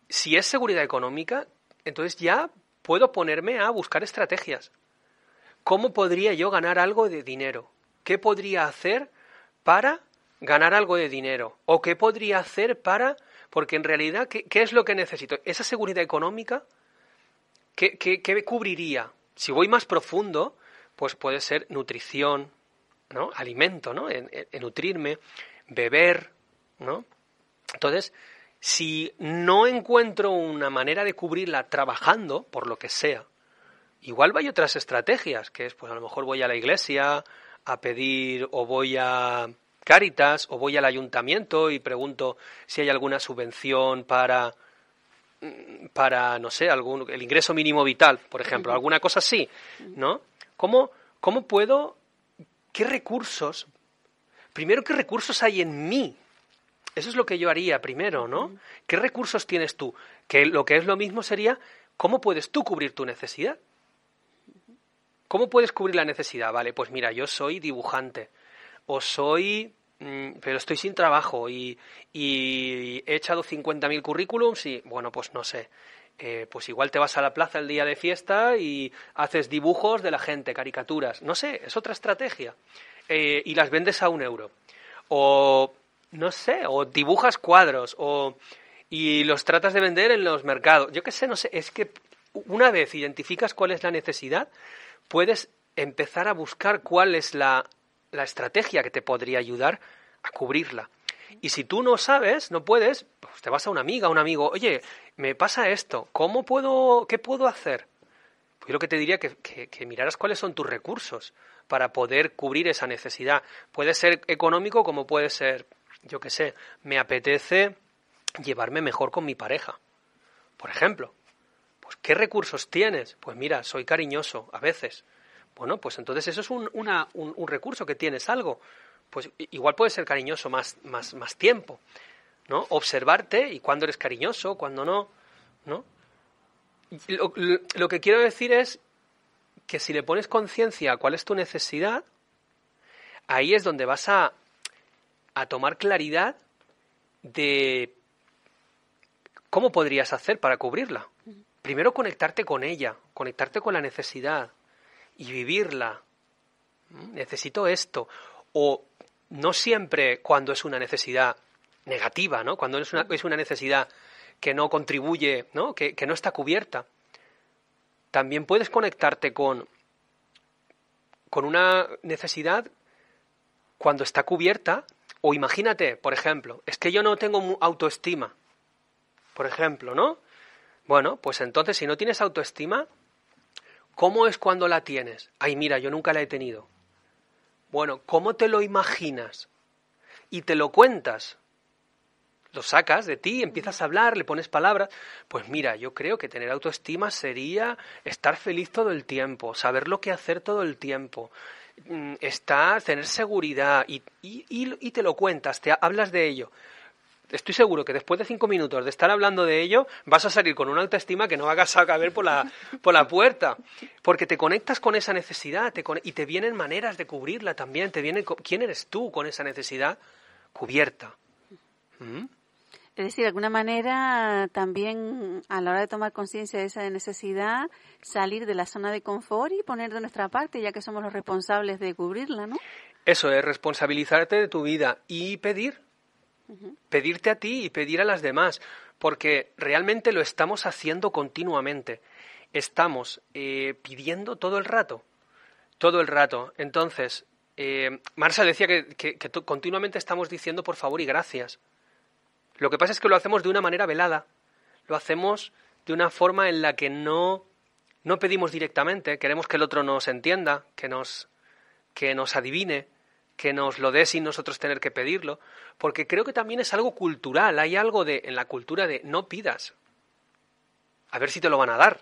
Si es seguridad económica, entonces ya puedo ponerme a buscar estrategias. ¿Cómo podría yo ganar algo de dinero? ¿Qué podría hacer para ganar algo de dinero? ¿O qué podría hacer para... Porque en realidad, ¿qué, es lo que necesito? Esa seguridad económica, ¿qué, qué, cubriría? Si voy más profundo, pues puede ser nutrición, ¿no? Alimento, ¿no? nutrirme, beber, ¿no? Entonces, si no encuentro una manera de cubrirla trabajando, por lo que sea, igual hay otras estrategias, que es, pues a lo mejor voy a la iglesia, a pedir o voy a Cáritas o voy al ayuntamiento y pregunto si hay alguna subvención para mm, para no sé, algún el ingreso mínimo vital, por ejemplo, alguna cosa así, ¿no? ¿Cómo cómo puedo qué recursos primero qué recursos hay en mí? Eso es lo que yo haría primero, ¿no? ¿Qué recursos tienes tú? Que lo que es lo mismo sería cómo puedes tú cubrir tu necesidad. ¿Cómo puedes cubrir la necesidad? Vale, pues mira, yo soy dibujante o soy mm, pero estoy sin trabajo y, he echado 50.000 currículums y, bueno, pues no sé. Eh, pues igual te vas a la plaza el día de fiesta y haces dibujos de la gente, caricaturas. No sé, es otra estrategia. Eh, y las vendes a un euro. O, no sé, o dibujas cuadros o, y los tratas de vender en los mercados. Yo qué sé, no sé. Es que una vez identificas cuál es la necesidad, puedes empezar a buscar cuál es la, estrategia que te podría ayudar a cubrirla. Y si tú no sabes, no puedes, pues te vas a una amiga, a un amigo, oye, me pasa esto, ¿cómo puedo, qué puedo hacer? Pues yo lo que te diría que, que, que miraras cuáles son tus recursos para poder cubrir esa necesidad. Puede ser económico como puede ser, yo qué sé, me apetece llevarme mejor con mi pareja, por ejemplo. ¿Qué recursos tienes? Pues mira, soy cariñoso a veces. Bueno, pues entonces eso es un, recurso que tienes, algo. Pues igual puedes ser cariñoso más, más, tiempo, ¿no? Observarte y cuándo eres cariñoso, cuándo no, ¿no? Lo, que quiero decir es que si le pones conciencia a cuál es tu necesidad, ahí es donde vas a, a tomar claridad de cómo podrías hacer para cubrirla primero conectarte con ella, conectarte con la necesidad y vivirla. Mm, necesito esto. O no siempre cuando es una necesidad negativa, ¿no? Cuando es una, es una necesidad que no contribuye, ¿no? Que, que no está cubierta. También puedes conectarte con, con una necesidad cuando está cubierta. O imagínate, por ejemplo, es que yo no tengo autoestima, por ejemplo, ¿no? Bueno, pues entonces si no tienes autoestima, ¿cómo es cuando la tienes? Ay, mira, yo nunca la he tenido. Bueno, ¿cómo te lo imaginas? Y te lo cuentas. Lo sacas de ti, empiezas a hablar, le pones palabras. Pues mira, yo creo que tener autoestima sería estar feliz todo el tiempo, saber lo que hacer todo el tiempo, mm, estar, tener seguridad y, y, y te lo cuentas, te hablas de ello estoy seguro que después de cinco minutos de estar hablando de ello, vas a salir con una autoestima que no hagas a caber por la, por la puerta. Porque te conectas con esa necesidad y te vienen maneras de cubrirla también. Te vienen, ¿Quién eres tú con esa necesidad cubierta? ¿Mm? Es decir, de alguna manera también a la hora de tomar conciencia de esa necesidad, salir de la zona de confort y poner de nuestra parte, ya que somos los responsables de cubrirla, ¿no? Eso es responsabilizarte de tu vida y pedir pedirte a ti y pedir a las demás, porque realmente lo estamos haciendo continuamente. Estamos eh, pidiendo todo el rato, todo el rato. Entonces, eh, Marsa decía que, que continuamente estamos diciendo por favor y gracias. Lo que pasa es que lo hacemos de una manera velada, lo hacemos de una forma en la que no, no pedimos directamente, queremos que el otro nos entienda, que nos, que nos adivine, que nos lo dé sin nosotros tener que pedirlo, porque creo que también es algo cultural, hay algo de, en la cultura de no pidas, a ver si te lo van a dar,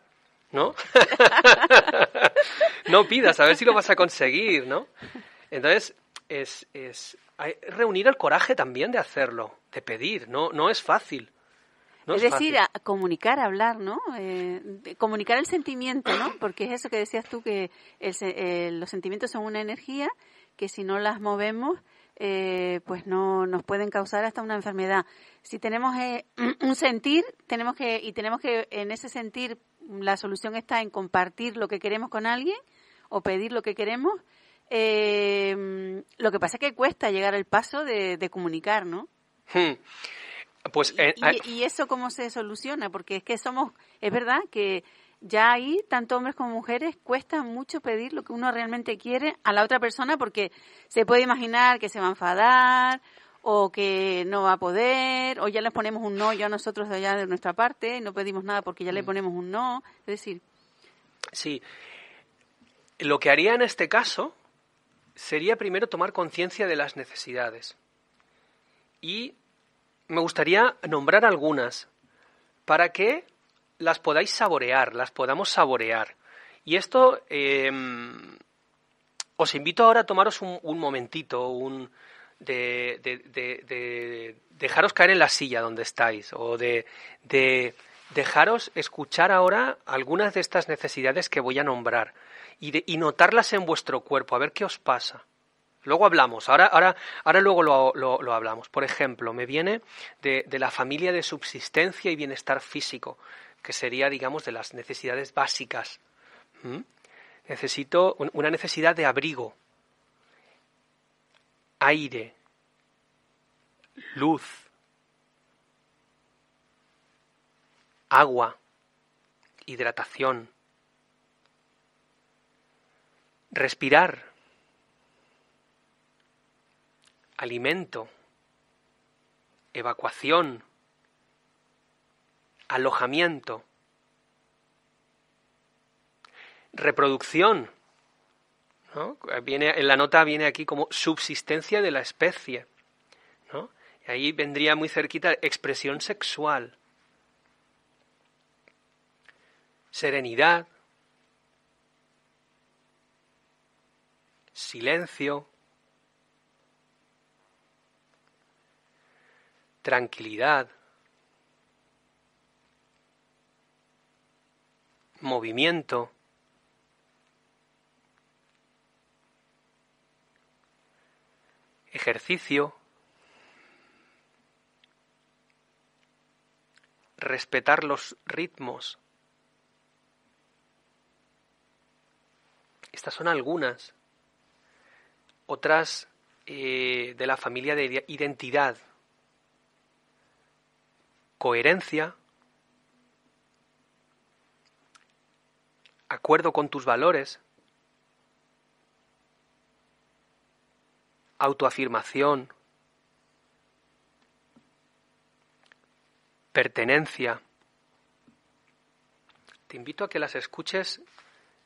¿no? no pidas, a ver si lo vas a conseguir, ¿no? Entonces, es, es reunir el coraje también de hacerlo, de pedir, no, no es fácil. es, decir, comunicar, hablar, ¿no? Eh, comunicar el sentimiento, ¿no? Porque es eso que decías tú, que eh, los sentimientos son una energía que si no las movemos, eh, pues no nos pueden causar hasta una enfermedad. Si tenemos eh, un sentir, tenemos que y tenemos que en ese sentir la solución está en compartir lo que queremos con alguien o pedir lo que queremos. Eh, lo que pasa es que cuesta llegar al paso de, de comunicar, ¿no? Hmm. Pues, y, eso cómo se soluciona, porque es que somos, es verdad que ya ahí, tanto hombres como mujeres, cuesta mucho pedir lo que uno realmente quiere a la otra persona porque se puede imaginar que se va a enfadar o que no va a poder, o ya les ponemos un no a nosotros de allá de nuestra parte, y no pedimos nada porque ya le mm. ponemos un no, es decir. Sí, lo que haría en este caso sería primero tomar conciencia de las necesidades. Y me gustaría nombrar algunas para que las podáis saborear, las podamos saborear. Y esto em, os invito ahora a tomaros un, momentito, un, de, dejaros caer en la silla donde estáis o de, dejaros escuchar ahora algunas de estas necesidades que voy a nombrar y, y, notarlas en vuestro cuerpo, a ver qué os pasa. Luego hablamos, ahora, ahora, ahora luego lo hablamos. Por ejemplo, me viene de, la familia de subsistencia y bienestar físico que sería, digamos, de las necesidades básicas. ¿Mm? Necesito una necesidad de abrigo, aire, luz, agua, hidratación, respirar, alimento, evacuación, alojamiento, reproducción. en la nota viene aquí como subsistencia de la especie. Y ahí vendría muy cerquita expresión sexual, serenidad, silencio, tranquilidad. movimiento. ejercicio, respetar los ritmos. Estas son algunas. Otras eh, de la familia de identidad. Coherencia, acuerdo con tus valores, autoafirmación, pertenencia. Te invito a que las escuches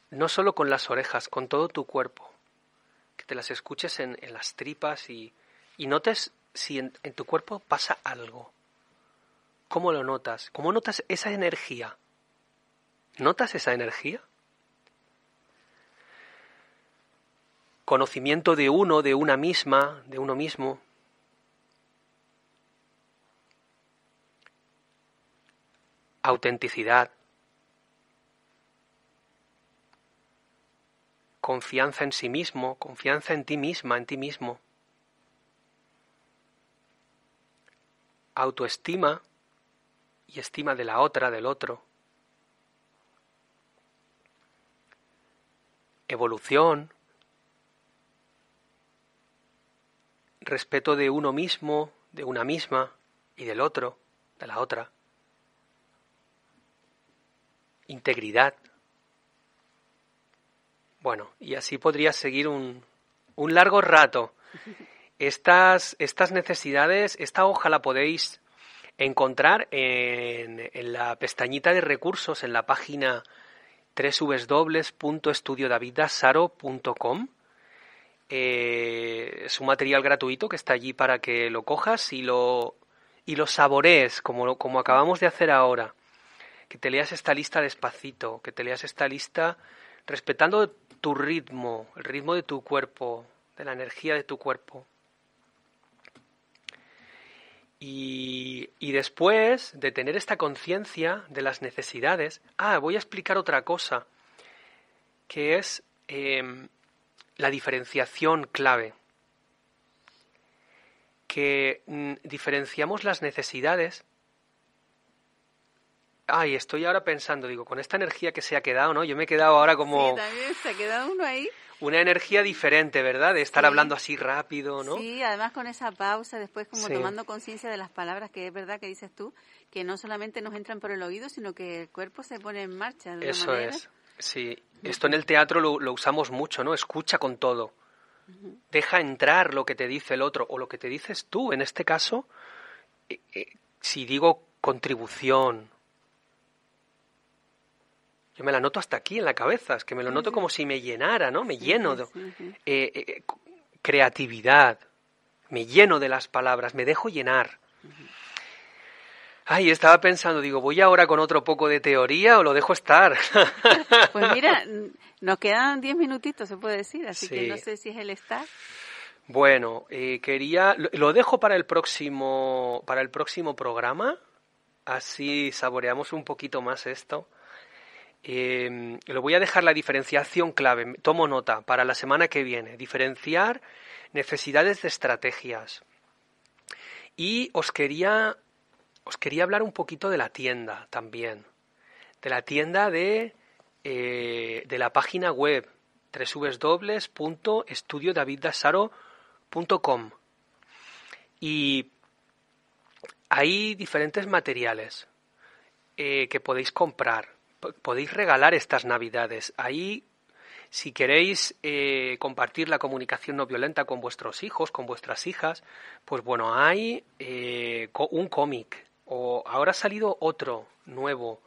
no solo con las orejas, con todo tu cuerpo, que te las escuches en, las tripas y, notes si en, en tu cuerpo pasa algo. ¿Cómo lo notas? ¿Cómo notas esa energía? ¿Notas esa energía? conocimiento de uno, de una misma, de uno mismo. Autenticidad. Confianza en sí mismo, confianza en ti misma, en ti mismo. Autoestima y estima de la otra, del otro. Evolución, respeto de uno mismo, de una misma y del otro, de la otra. Integridad. Bueno, y así podría seguir un, un largo rato. Estas, estas, necesidades, esta hoja la podéis encontrar en, en la pestañita de recursos, en la página www.estudiodavidasaro.com eh, es un material gratuito que está allí para que lo cojas y lo, y lo saborees, como, como acabamos de hacer ahora. Que te leas esta lista despacito, que te leas esta lista respetando tu ritmo, el ritmo de tu cuerpo, de la energía de tu cuerpo. Y, y, después de tener esta conciencia de las necesidades, ah, voy a explicar otra cosa, que es em, la diferenciación clave, que mm, diferenciamos las necesidades. Ay, estoy ahora pensando, digo, con esta energía que se ha quedado, ¿no? Yo me he quedado ahora como... también se ha quedado uno ahí. Una energía diferente, ¿verdad? De estar hablando así rápido, ¿no? Sí, además con esa pausa, después como tomando conciencia de las palabras que es verdad que dices tú, que no solamente nos entran por el oído, sino que el cuerpo se pone en marcha. De Eso manera. es. Sí, esto en el teatro lo, usamos mucho, ¿no? Escucha con todo. Deja entrar lo que te dice el otro o lo que te dices tú. En este caso, eh, eh, si digo contribución, yo me la noto hasta aquí en la cabeza, es que me lo noto como si me llenara, ¿no? Me lleno de eh, creatividad, me lleno de las palabras, me dejo llenar. Ay, estaba pensando, digo, ¿voy ahora con otro poco de teoría o lo dejo estar? pues mira, nos quedan diez minutitos, se puede decir, así que no sé si es el estar. Bueno, eh, quería, lo, dejo para el próximo, para el próximo programa, así saboreamos un poquito más esto. Em, lo voy a dejar la diferenciación clave, tomo nota para la semana que viene, diferenciar necesidades de estrategias. Y os quería os pues quería hablar un poquito de la tienda también. De la tienda de, eh, la página web www.estudiodaviddasaro.com. Y hay diferentes materiales eh, que podéis comprar. Podéis regalar estas navidades. Ahí, si queréis eh, compartir la comunicación no violenta con vuestros hijos, con vuestras hijas, pues bueno, hay un cómic o ahora ha salido otro nuevo,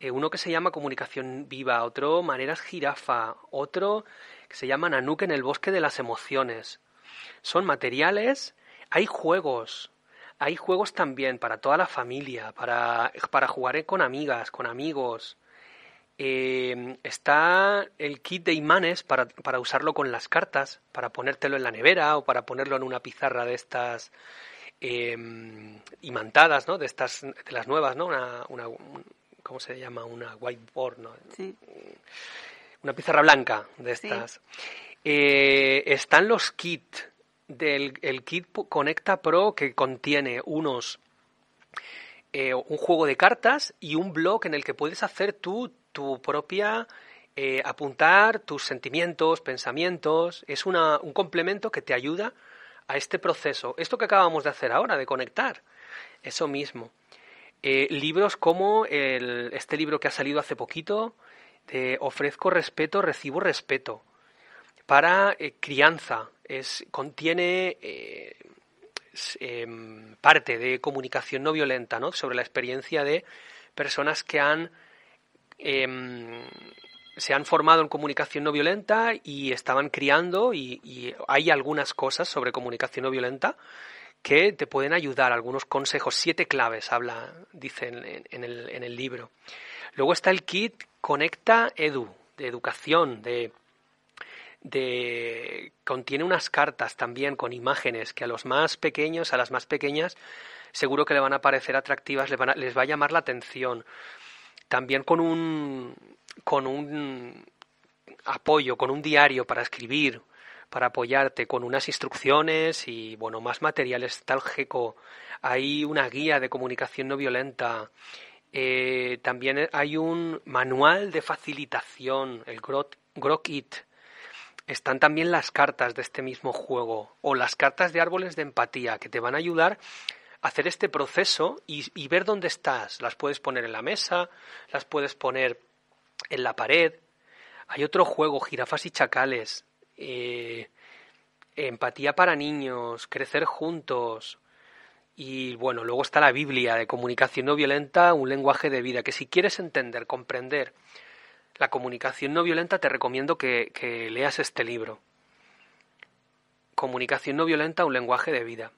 eh, uno que se llama Comunicación Viva, otro Maneras Jirafa, otro que se llama Nanook en el Bosque de las Emociones. Son materiales, hay juegos, hay juegos también para toda la familia, para, para jugar con amigas, con amigos. Em, está el kit de imanes para, para, usarlo con las cartas, para ponértelo en la nevera o para ponerlo en una pizarra de estas eh, imantadas, ¿no? De estas, de las nuevas, ¿no? Una, una ¿cómo se llama? Una whiteboard, ¿no? Sí. Una pizarra blanca de estas. Eh, están los kits del kit Conecta Pro que contiene unos eh, un juego de cartas y un blog en el que puedes hacer tú tu propia eh, apuntar tus sentimientos, pensamientos. Es un complemento que te ayuda a este proceso, esto que acabamos de hacer ahora, de conectar, eso mismo. Eh, libros como este libro que ha salido hace poquito, de Ofrezco respeto, recibo respeto, para eh, crianza, es, contiene eh, em, parte de comunicación no violenta, ¿no? sobre la experiencia de personas que han em, se han formado en comunicación no violenta y estaban criando y, hay algunas cosas sobre comunicación no violenta que te pueden ayudar, algunos consejos, siete claves, habla, dice en, el, libro. Luego está el kit Conecta Edu, de educación, de, contiene unas cartas también con imágenes que a los más pequeños, a las más pequeñas, seguro que le van a parecer atractivas, les va a llamar la atención. También con un, con un apoyo, con un diario para escribir, para apoyarte, con unas instrucciones y, bueno, más materiales tal GECO. Hay una guía de comunicación no violenta. Eh, también hay un manual de facilitación, el Grok, Están también las cartas de este mismo juego o las cartas de árboles de empatía que te van a ayudar a hacer este proceso y, ver dónde estás. Las puedes poner en la mesa, las puedes poner en la pared. Hay otro juego, jirafas y chacales. Eh, empatía para niños, crecer juntos. Y bueno, luego está la Biblia de comunicación no violenta, un lenguaje de vida, que si quieres entender, comprender la comunicación no violenta, te recomiendo que, leas este libro. Comunicación no violenta, un lenguaje de vida.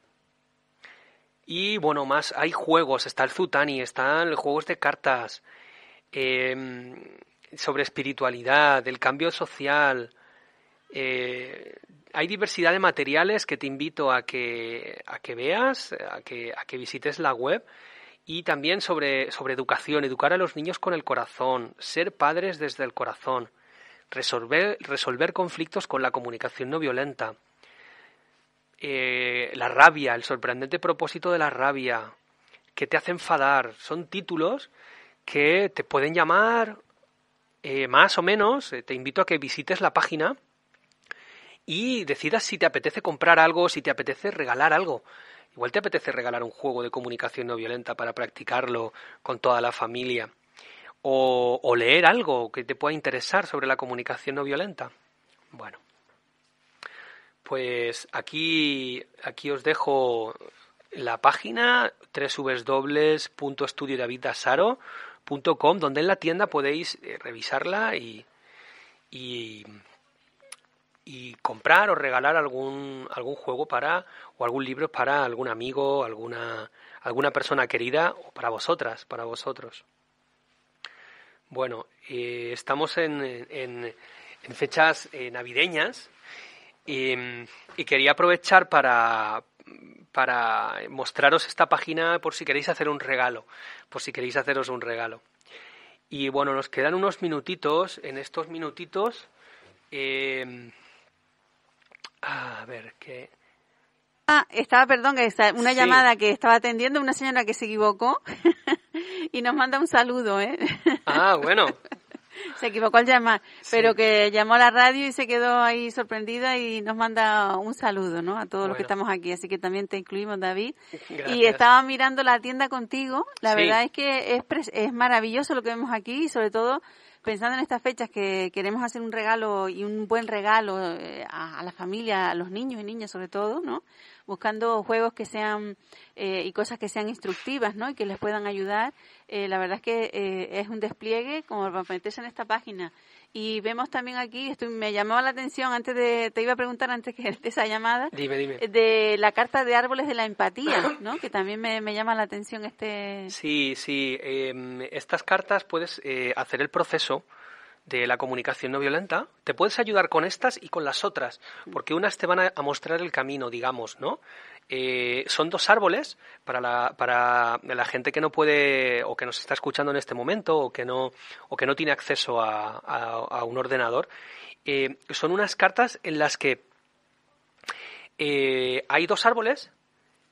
Y bueno, más hay juegos, está el Zutani, están los juegos de cartas, em, sobre espiritualidad, el cambio social. Eh, hay diversidad de materiales que te invito a que, a que veas, a que, a que visites la web y también sobre, sobre educación, educar a los niños con el corazón, ser padres desde el corazón, resolver, resolver conflictos con la comunicación no violenta, eh, la rabia, el sorprendente propósito de la rabia, que te hace enfadar, son títulos que te pueden llamar eh, más o menos, eh, te invito a que visites la página y decidas si te apetece comprar algo, si te apetece regalar algo. Igual te apetece regalar un juego de comunicación no violenta para practicarlo con toda la familia. O, leer algo que te pueda interesar sobre la comunicación no violenta. Bueno, pues aquí, aquí os dejo la página www.estudiodavidasaro.com donde en la tienda podéis eh, revisarla y, y, comprar o regalar algún, algún juego para o algún libro para algún amigo, alguna, alguna persona querida o para vosotras, para vosotros. Bueno, eh, estamos en, en, fechas eh, navideñas em, y quería aprovechar para, para mostraros esta página por si queréis hacer un regalo, por si queréis haceros un regalo. Y bueno, nos quedan unos minutitos. En estos minutitos, em, a ver qué. Ah, estaba, perdón, que una llamada que estaba atendiendo una señora que se equivocó y nos manda un saludo, ¿eh? Ah, bueno se equivocó al llamar, pero que llamó a la radio y se quedó ahí sorprendida y nos manda un saludo, ¿no? A todos los que estamos aquí, así que también te incluimos, David. Y estaba mirando la tienda contigo, la verdad es que es, es maravilloso lo que vemos aquí y sobre todo pensando en estas fechas que queremos hacer un regalo y un buen regalo eh, a, la familia, a los niños y niñas sobre todo, ¿no? Buscando juegos que sean eh, y cosas que sean instructivas, ¿no? Y que les puedan ayudar. Eh, la verdad es que es un despliegue, como para en esta página y vemos también aquí, esto me llamaba la atención antes de, te iba a preguntar antes que de esa llamada, de la carta de árboles de la empatía, ¿no? que también me, llama la atención este... Sí, sí, em, estas cartas puedes eh, hacer el proceso de la comunicación no violenta, te puedes ayudar con estas y con las otras, porque unas te van a, mostrar el camino, digamos, ¿no? Eh, son dos árboles para la, para la gente que no puede o que nos está escuchando en este momento o que no, o que no tiene acceso a, a, un ordenador. Eh, son unas cartas en las que eh, hay dos árboles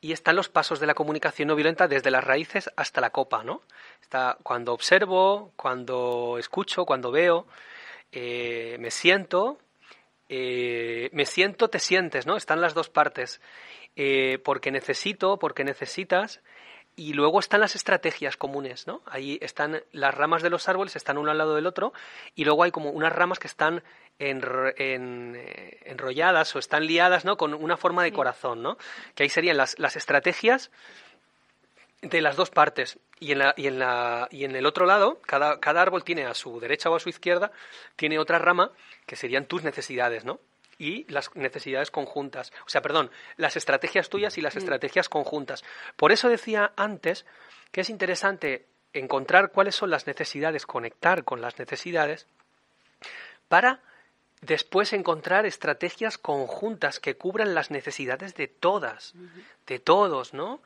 y están los pasos de la comunicación no violenta desde las raíces hasta la copa, ¿no? Está cuando observo, cuando escucho, cuando veo, eh, me siento, eh, me siento, te sientes, ¿no? Están las dos partes. Eh, porque necesito, porque necesitas. Y luego están las estrategias comunes, ¿no? Ahí están las ramas de los árboles, están uno al lado del otro, y luego hay como unas ramas que están eh, enrolladas o están liadas ¿no? con una forma de corazón, ¿no? que ahí serían las, estrategias de las dos partes. Y en, la, en, el otro lado, cada, cada, árbol tiene a su derecha o a su izquierda, tiene otra rama que serían tus necesidades, ¿no? Y las necesidades conjuntas. O sea, perdón, las estrategias tuyas y las estrategias conjuntas. Por eso decía antes que es interesante encontrar cuáles son las necesidades, conectar con las necesidades para Después encontrar estrategias conjuntas que cubran las necesidades de todas, de todos, ¿no?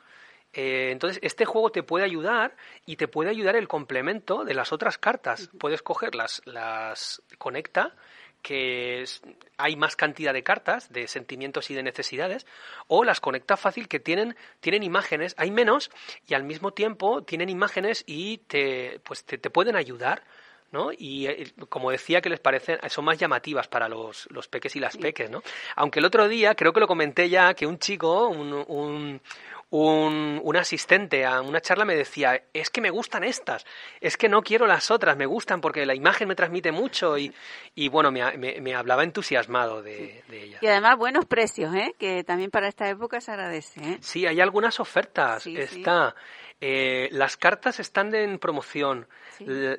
Eh, entonces, este juego te puede ayudar y te puede ayudar el complemento de las otras cartas. Puedes coger las conecta, que hay más cantidad de cartas, de sentimientos y de necesidades, o las conecta fácil que tienen, tienen imágenes, hay menos, y al mismo tiempo tienen imágenes y te, pues, te pueden ayudar ¿no? Y eh, como decía que les parecen, son más llamativas para los, peques y las peques, ¿no? Aunque el otro día, creo que lo comenté ya, que un chico, un, un un, asistente a una charla me decía, es que me gustan estas, es que no quiero las otras, me gustan porque la imagen me transmite mucho y, y bueno, me, hablaba entusiasmado de, ellas. Y además buenos precios, ¿eh? que también para esta época se agradece. ¿eh? Sí, hay algunas ofertas, está... Eh, las cartas están en promoción,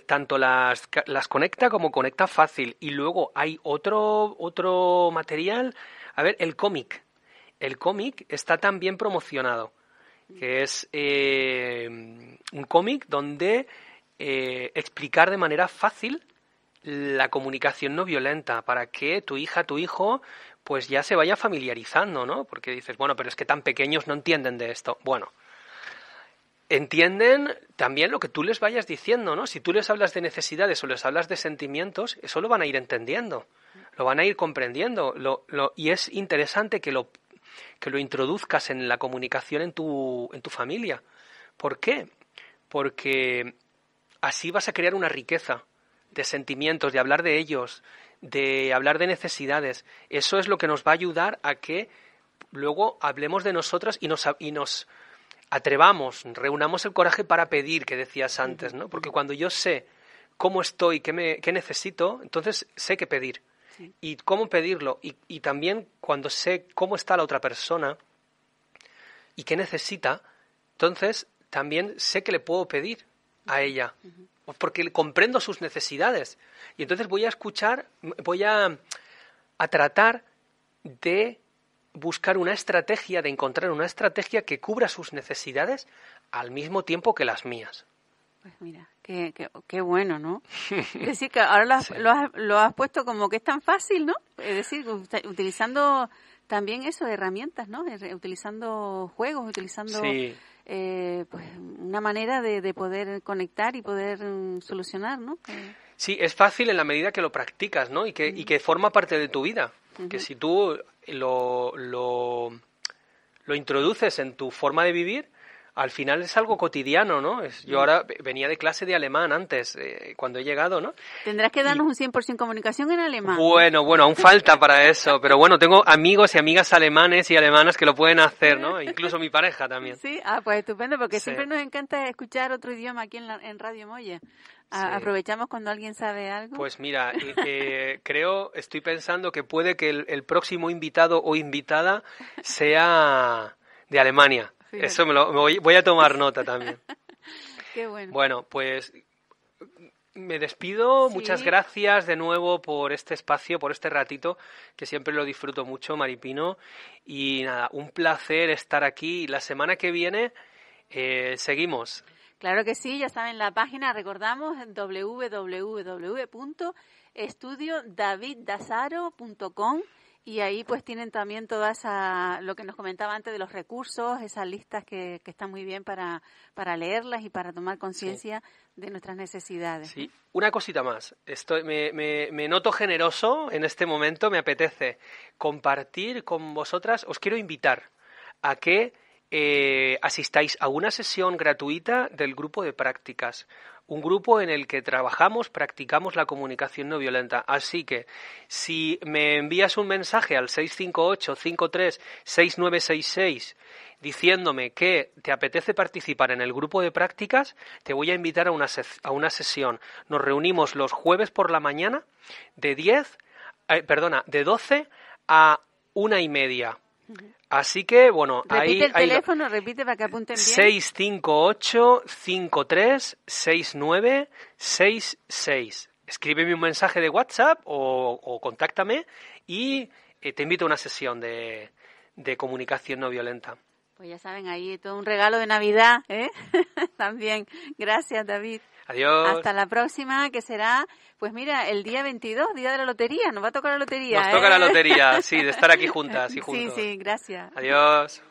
tanto las, las conecta como conecta fácil. Y luego hay otro, otro material, a ver, el cómic. El cómic está también promocionado, que es eh, un cómic donde eh, explicar de manera fácil la comunicación no violenta para que tu hija, tu hijo, pues ya se vaya familiarizando, ¿no? Porque dices, bueno, pero es que tan pequeños no entienden de esto. Bueno, entienden también lo que tú les vayas diciendo, ¿no? Si tú les hablas de necesidades o les hablas de sentimientos, eso lo van a ir entendiendo, lo van a ir comprendiendo. Lo, y es interesante que lo, que lo introduzcas en la comunicación en tu, en tu familia. ¿Por qué? Porque así vas a crear una riqueza de sentimientos, de hablar de ellos, de hablar de necesidades. Eso es lo que nos va a ayudar a que luego hablemos de nosotras y nos, y nos atrevamos, reunamos el coraje para pedir, que decías antes, ¿no? Porque cuando yo sé cómo estoy, qué, me, qué necesito, entonces sé qué pedir y cómo pedirlo. Y, también cuando sé cómo está la otra persona y qué necesita, entonces también sé que le puedo pedir a ella, pues porque comprendo sus necesidades. Y entonces voy a escuchar, voy a, a tratar de buscar una estrategia, de encontrar una estrategia que cubra sus necesidades al mismo tiempo que las mías. Pues mira, qué, bueno, ¿no? Es decir, que ahora lo has, puesto como que es tan fácil, ¿no? Es decir, utilizando también eso, herramientas, ¿no? Utilizando juegos, utilizando eh, pues, una manera de, poder conectar y poder mm, solucionar, ¿no? Sí, es fácil en la medida que lo practicas, ¿no? Y que, y que forma parte de tu vida. Que si tú lo, lo, introduces en tu forma de vivir, al final es algo cotidiano, ¿no? Es, yo ahora venía de clase de alemán antes, eh, cuando he llegado, ¿no? Tendrás que darnos un 100% comunicación en alemán. Bueno, bueno, aún falta para eso, pero bueno, tengo amigos y amigas alemanes y alemanas que lo pueden hacer, ¿no? E incluso mi pareja también. Sí, ah, pues estupendo, porque siempre nos encanta escuchar otro idioma aquí en, en Radio Molle. ¿Aprovechamos cuando alguien sabe algo? Pues mira, eh, eh, creo, estoy pensando que puede que el, próximo invitado o invitada sea de Alemania. Eso me lo voy, a tomar nota también. Qué bueno. Bueno, pues me despido. Muchas gracias de nuevo por este espacio, por este ratito, que siempre lo disfruto mucho, Maripino. Y nada, un placer estar aquí. La semana que viene eh, seguimos. Claro que sí, ya saben la página, recordamos www.estudiodaviddasaro.com y ahí pues tienen también todas lo que nos comentaba antes de los recursos, esas listas que, están muy bien para, para leerlas y para tomar conciencia de nuestras necesidades. Sí, una cosita más. Estoy, me, me, noto generoso en este momento, me apetece compartir con vosotras. Os quiero invitar a que eh, asistáis a una sesión gratuita del grupo de prácticas, un grupo en el que trabajamos, practicamos la comunicación no violenta. Así que si me envías un mensaje al 658-53-6966 diciéndome que te apetece participar en el grupo de prácticas, te voy a invitar a una, a una sesión. Nos reunimos los jueves por la mañana de 10, eh, perdona, de 12 a una y media. Así que, bueno, ahí... Repite el teléfono, repite para que apunten bien. 658 53 66 Escríbeme un mensaje de WhatsApp o, contáctame y eh, te invito a una sesión de comunicación no violenta. Pues ya saben, ahí todo un regalo de Navidad, ¿eh? También. Gracias, David. Adiós. Hasta la próxima, que será, pues mira, el día 22, día de la lotería. Nos va a tocar la lotería. Nos toca ¿eh? la lotería, sí, de estar aquí juntas y juntos. Sí, sí, gracias. Adiós.